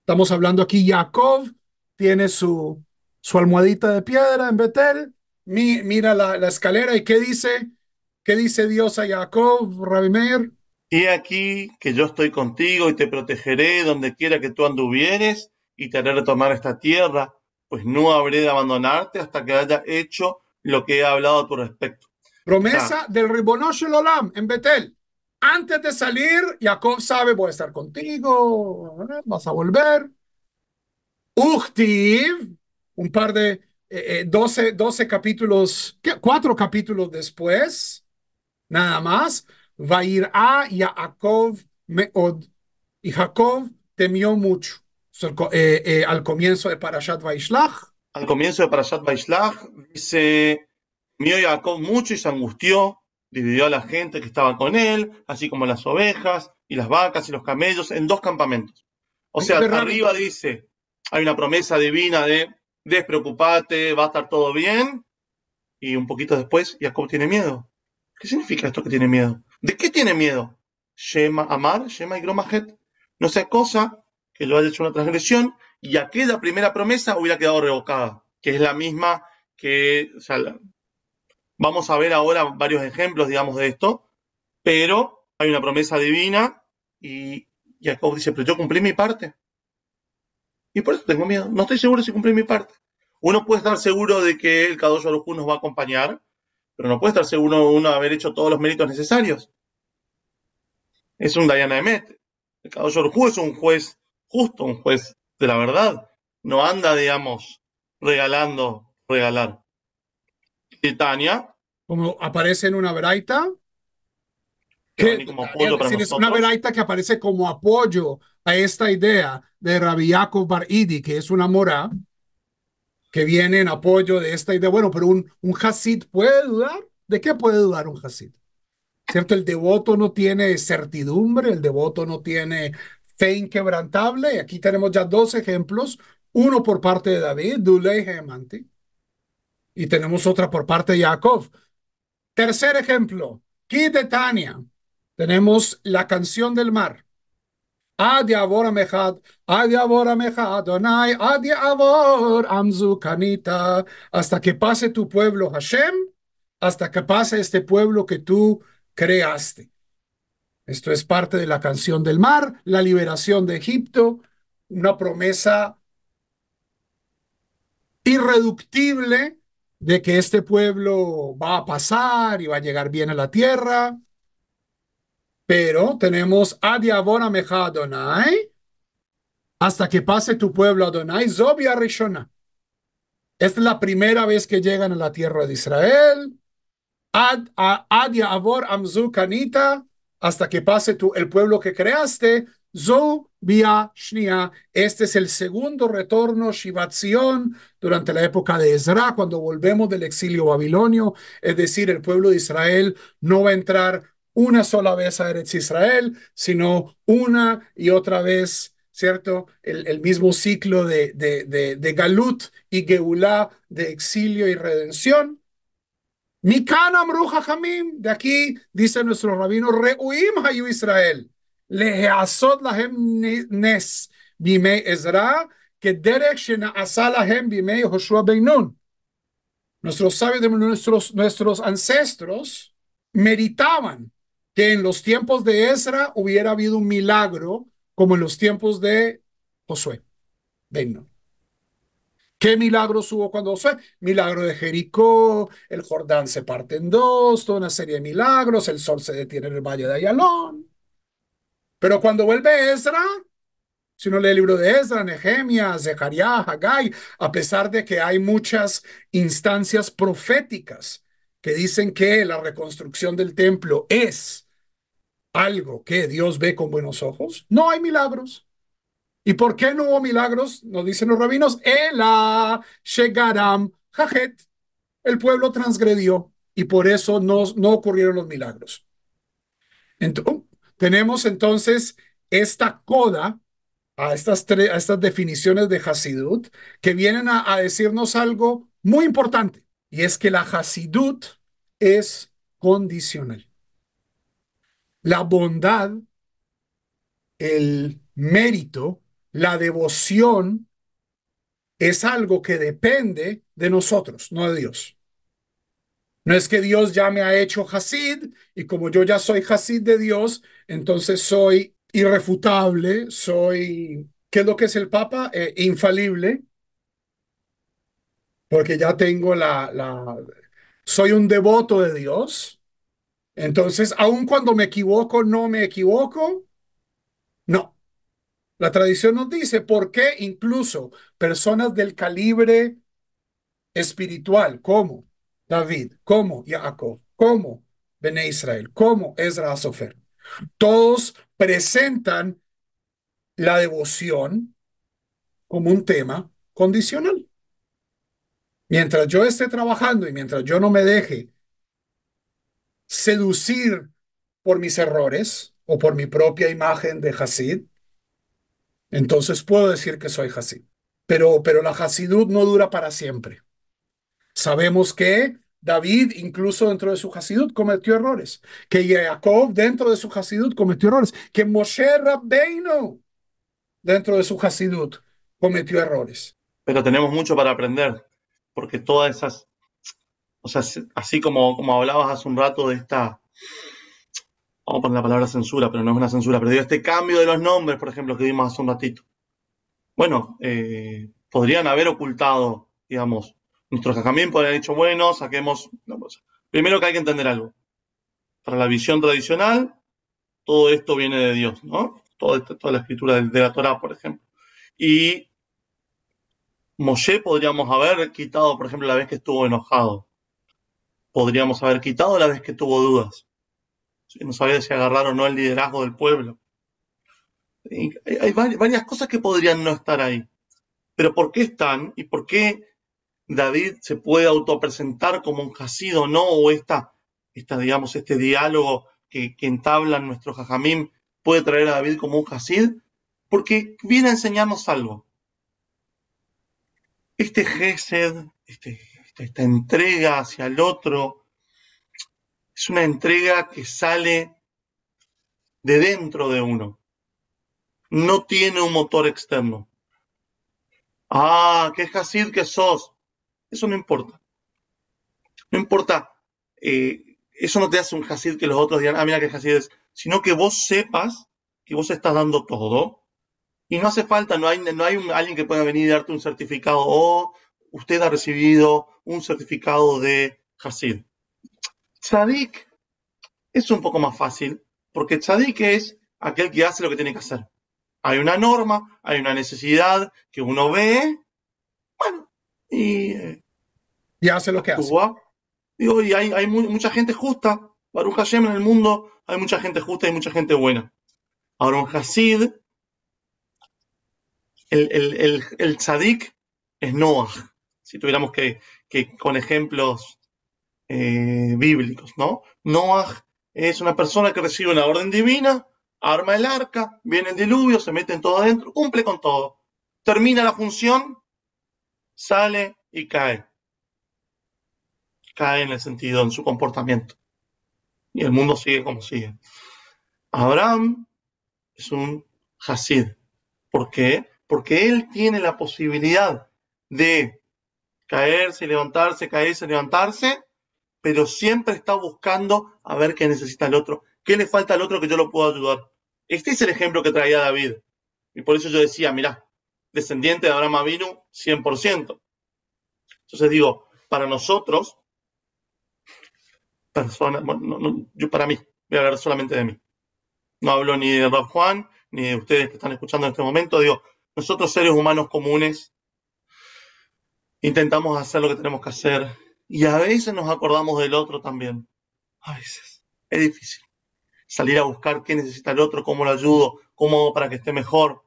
Estamos hablando aquí, Jacob tiene su, su almohadita de piedra en Betel, mira la, escalera y ¿qué dice? ¿Qué dice Dios a Jacob, Rabbi He aquí que yo estoy contigo y te protegeré donde quiera que tú anduvieres y te haré retomar esta tierra pues no habré de abandonarte hasta que haya hecho lo que he hablado a tu respecto. Promesa del Ribonosh Olam en Betel. Antes de salir, Jacob sabe, voy a estar contigo, vas a volver. Uchtiv, un par de 12, eh, eh, capítulos, cuatro capítulos después, nada más, va a ir a Jacob Y Jacob temió mucho. Eh, eh, al comienzo de Parashat Vaishlach. Al comienzo de Parashat Vaishlach dice, mío Jacob mucho y se angustió, dividió a la gente que estaba con él, así como las ovejas y las vacas y los camellos en dos campamentos. O sea, arriba dice, hay una promesa divina de despreocupate, va a estar todo bien. Y un poquito después, Jacob tiene miedo. ¿Qué significa esto que tiene miedo? ¿De qué tiene miedo? Shema Amar, Shema y Gromajet. No sé cosa que lo haya hecho una transgresión y aquella primera promesa hubiera quedado revocada, que es la misma que, vamos a ver ahora varios ejemplos, digamos, de esto, pero hay una promesa divina y Jacob dice, pero yo cumplí mi parte. Y por eso tengo miedo, no estoy seguro si cumplí mi parte. Uno puede estar seguro de que el Kadosh Baruj nos va a acompañar, pero no puede estar seguro uno de haber hecho todos los méritos necesarios. Es un Dayana Emet. El Kadosh es un juez justo, un juez de la verdad. No anda, digamos, regalando, regalar. Titania. Como aparece en una veraita. Que, es una veraita que aparece como apoyo a esta idea de Rabbi Bar Idi, que es una mora, que viene en apoyo de esta idea. Bueno, pero un, un Hasid puede dudar. ¿De qué puede dudar un Hasid? ¿Cierto? El devoto no tiene certidumbre, el devoto no tiene fe inquebrantable. Aquí tenemos ya dos ejemplos, uno por parte de David, Dulei Gemanti, y tenemos otra por parte de Jacob. Tercer ejemplo, Kid Tenemos la canción del mar. Adi adi Hasta que pase tu pueblo Hashem, hasta que pase este pueblo que tú creaste. Esto es parte de la canción del mar, la liberación de Egipto, una promesa irreductible de que este pueblo va a pasar y va a llegar bien a la tierra. Pero tenemos Adiabona Ameja Adonai, hasta que pase tu pueblo Adonai, Zobia Rishona. Esta es la primera vez que llegan a la tierra de Israel. Ad, Adia Abor Amzu Kanita, hasta que pase tú, el pueblo que creaste. Zo Bia Shnia. Este es el segundo retorno, Shivatzion, durante la época de Ezra, cuando volvemos del exilio babilonio. Es decir, el pueblo de Israel no va a entrar una sola vez a Eretz Israel, sino una y otra vez ¿cierto? El, mismo ciclo de, de, de, de Galut y Geulah, de exilio y redención. Mikan Amru Jamim, de aquí dice nuestro rabino, Reuim Hayu Israel, Leheazot Lahem Nes Bimei Ezra, que Derek Shenaasa Lahem Bimei Joshua Beinun. Nuestros sabios de nuestros, nuestros ancestros meritaban que en los tiempos de Ezra hubiera habido un milagro como en los tiempos de Josué Beinun. ¿Qué milagros hubo cuando fue? Milagro de Jericó, el Jordán se parte en dos, toda una serie de milagros, el sol se detiene en el valle de Ayalón. Pero cuando vuelve Ezra, si uno lee el libro de Ezra, Nehemías, Zecarías, Haggai, a pesar de que hay muchas instancias proféticas que dicen que la reconstrucción del templo es algo que Dios ve con buenos ojos, no hay milagros. ¿Y por qué no hubo milagros? Nos dicen los rabinos, Ela Shegaram Jajet. El pueblo transgredió y por eso no, no ocurrieron los milagros. Entonces, uh, tenemos entonces esta coda a estas, tres, a estas definiciones de Hasidut que vienen a, decirnos algo muy importante y es que la Hasidut es condicional. La bondad, el mérito, la devoción es algo que depende de nosotros, no de Dios. No es que Dios ya me ha hecho Hasid y como yo ya soy Hasid de Dios, entonces soy irrefutable, soy, ¿qué es lo que es el Papa? Eh, infalible, porque ya tengo la, la, soy un devoto de Dios. Entonces, aun cuando me equivoco, no me equivoco, la tradición nos dice por qué incluso personas del calibre espiritual como David, como Jacob, como Bene Israel, como Ezra Asofer, todos presentan la devoción como un tema condicional. Mientras yo esté trabajando y mientras yo no me deje seducir por mis errores o por mi propia imagen de Hasid, entonces puedo decir que soy Hasid. Pero, pero la Hasidut no dura para siempre. Sabemos que David, incluso dentro de su Hasidut, cometió errores. Que Jacob, dentro de su Hasidut, cometió errores. Que Moshe Rabbeinu, dentro de su Hasidut, cometió errores. Pero tenemos mucho para aprender, porque todas esas, o sea, así como, como hablabas hace un rato de esta vamos a poner la palabra censura, pero no es una censura, pero digo, este cambio de los nombres, por ejemplo, que vimos hace un ratito. Bueno, eh, podrían haber ocultado, digamos, nuestros jajamín podrían haber dicho, bueno, saquemos... Pues, primero que hay que entender algo. Para la visión tradicional, todo esto viene de Dios, ¿no? toda la escritura de la Torah, por ejemplo. Y Moshe podríamos haber quitado, por ejemplo, la vez que estuvo enojado. Podríamos haber quitado la vez que tuvo dudas no sabía si agarrar o no el liderazgo del pueblo. hay varias cosas que podrían no estar ahí. Pero ¿por qué están y por qué David se puede autopresentar como un jazid o no? O esta, esta, digamos, este diálogo que, entablan nuestro jajamim puede traer a David como un hasid, porque viene a enseñarnos algo. Este gesed, este, esta entrega hacia el otro, es una entrega que sale de dentro de uno. No tiene un motor externo. Ah, qué jazir que sos. Eso no importa. No importa. Eh, eso no te hace un Hasid que los otros digan, ah, mira qué Hasid es. Sino que vos sepas que vos estás dando todo. Y no hace falta, no hay, no hay alguien que pueda venir y darte un certificado. O oh, usted ha recibido un certificado de jazir. Tzadik es un poco más fácil, porque Tzadik es aquel que hace lo que tiene que hacer. Hay una norma, hay una necesidad que uno ve, bueno, y. Eh, y hace lo que hace. Digo, y hay, mucha gente justa. Baruch Hashem en el mundo hay mucha gente justa y mucha gente buena. Ahora, un Hasid, el, el, tzadik es Noah. Si tuviéramos que con ejemplos eh, bíblicos, ¿no? Noah es una persona que recibe una orden divina, arma el arca, viene el diluvio, se mete en todo adentro, cumple con todo. Termina la función, sale y cae. Cae en el sentido, en su comportamiento. Y el mundo sigue como sigue. Abraham es un Hasid. ¿Por qué? Porque él tiene la posibilidad de caerse y levantarse, caerse y levantarse, pero siempre está buscando a ver qué necesita el otro, qué le falta al otro que yo lo puedo ayudar. Este es el ejemplo que traía David. Y por eso yo decía, mirá, descendiente de Abraham Avinu, 100%. Entonces digo, para nosotros, personas, yo para mí, voy a hablar solamente de mí. No hablo ni de Rob Juan, ni de ustedes que están escuchando en este momento. Digo, nosotros seres humanos comunes intentamos hacer lo que tenemos que hacer y a veces nos acordamos del otro también. A veces. Es difícil. Salir a buscar qué necesita el otro, cómo lo ayudo, cómo para que esté mejor.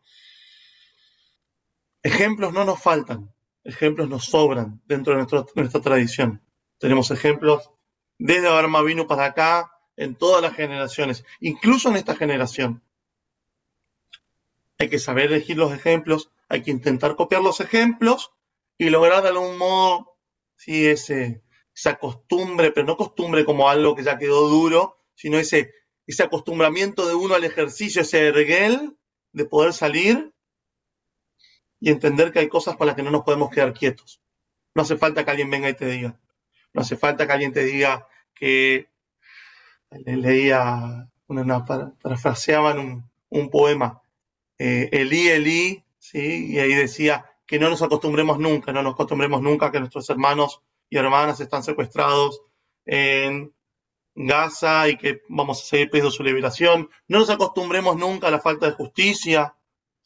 Ejemplos no nos faltan, ejemplos nos sobran dentro de nuestra tradición. Tenemos ejemplos desde Abraham vino para acá, en todas las generaciones, incluso en esta generación. Hay que saber elegir los ejemplos, hay que intentar copiar los ejemplos y lograr de algún modo ¿sí? Ese, esa costumbre, pero no costumbre como algo que ya quedó duro, sino ese, ese acostumbramiento de uno al ejercicio, ese erguel de poder salir y entender que hay cosas para las que no nos podemos quedar quietos. No hace falta que alguien venga y te diga. No hace falta que alguien te diga que leía, una, parafraseaban un, poema, eh, Elí, Elí, ¿sí? y ahí decía, que no nos acostumbremos nunca, no nos acostumbremos nunca que nuestros hermanos y hermanas están secuestrados en Gaza y que vamos a seguir pidiendo su liberación. No nos acostumbremos nunca a la falta de justicia,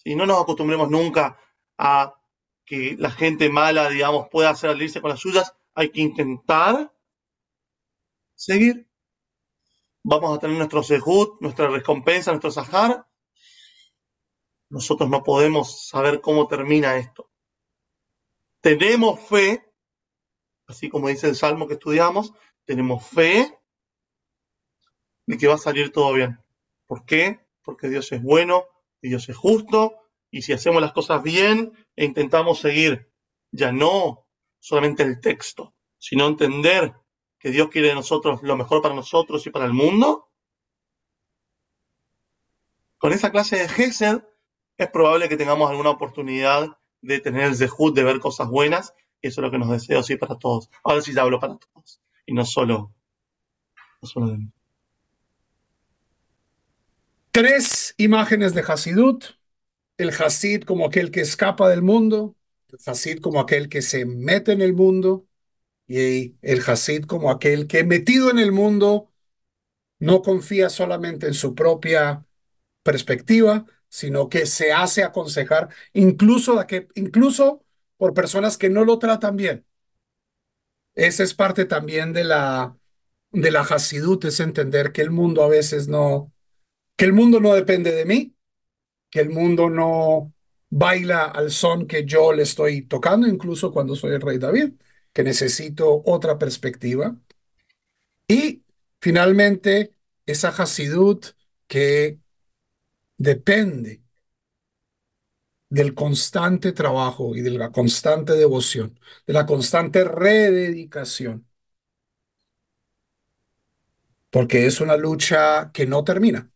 y no nos acostumbremos nunca a que la gente mala, digamos, pueda hacer salirse con las suyas. Hay que intentar seguir. Vamos a tener nuestro sehut, nuestra recompensa, nuestro sahar. Nosotros no podemos saber cómo termina esto tenemos fe, así como dice el salmo que estudiamos, tenemos fe de que va a salir todo bien. ¿Por qué? Porque Dios es bueno y Dios es justo y si hacemos las cosas bien e intentamos seguir ya no solamente el texto, sino entender que Dios quiere de nosotros lo mejor para nosotros y para el mundo, con esa clase de Gesed es probable que tengamos alguna oportunidad de tener el zehut, de ver cosas buenas, y eso es lo que nos deseo, sí, para todos. Ahora sí ya hablo para todos, y no solo, no solo de mí. Tres imágenes de Hasidut, el Hasid como aquel que escapa del mundo, el Hasid como aquel que se mete en el mundo, y el Hasid como aquel que metido en el mundo no confía solamente en su propia perspectiva, sino que se hace aconsejar incluso, que, incluso por personas que no lo tratan bien. Esa es parte también de la, de la hasidut, es entender que el mundo a veces no, que el mundo no depende de mí, que el mundo no baila al son que yo le estoy tocando, incluso cuando soy el rey David, que necesito otra perspectiva. Y finalmente, esa hasidut que depende del constante trabajo y de la constante devoción, de la constante rededicación. Porque es una lucha que no termina.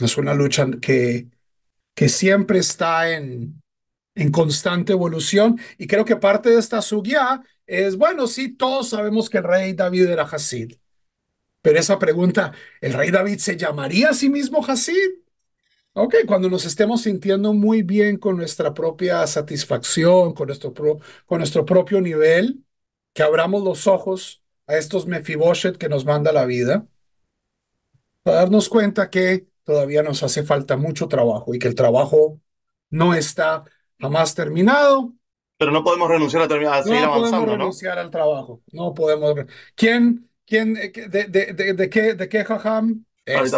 Es una lucha que, que siempre está en, en constante evolución. Y creo que parte de esta guía es, bueno, sí, todos sabemos que el rey David era Hasid. Pero esa pregunta, ¿el rey David se llamaría a sí mismo Hasid? Ok, cuando nos estemos sintiendo muy bien con nuestra propia satisfacción, con nuestro, con nuestro propio nivel, que abramos los ojos a estos Mefiboshet que nos manda la vida, para darnos cuenta que todavía nos hace falta mucho trabajo y que el trabajo no está jamás terminado. Pero no podemos renunciar a, a no podemos renunciar al trabajo, no podemos. ¿Quién ¿Quién, eh, de, de, de, qué, de qué jajam? Este. dice,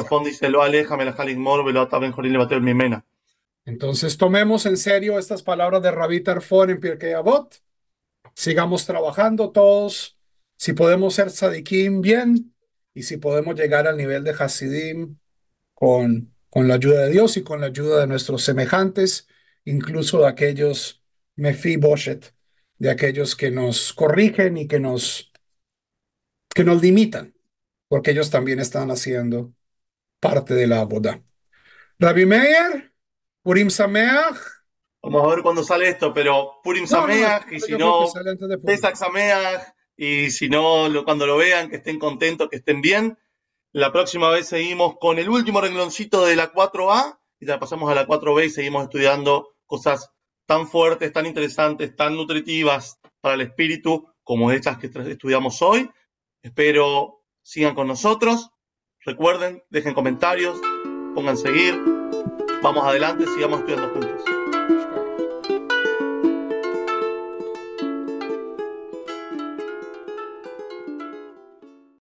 Entonces tomemos en serio estas palabras de Rabbi en Pirkei Avot. Sigamos trabajando todos. Si podemos ser sadikim bien y si podemos llegar al nivel de Hasidim con, con la ayuda de Dios y con la ayuda de nuestros semejantes, incluso de aquellos Mefi Boshet, de aquellos que nos corrigen y que nos que nos limitan, porque ellos también están haciendo parte de la boda. Rabbi Meir, Purim Sameach. Vamos a ver cuándo sale esto, pero Purim y si no, Pesach y si no, cuando lo vean, que estén contentos, que estén bien. La próxima vez seguimos con el último rengloncito de la 4A, y ya pasamos a la 4B y seguimos estudiando cosas tan fuertes, tan interesantes, tan nutritivas para el espíritu como estas que estudiamos hoy. Espero sigan con nosotros. Recuerden, dejen comentarios, pongan seguir. Vamos adelante, sigamos estudiando juntos.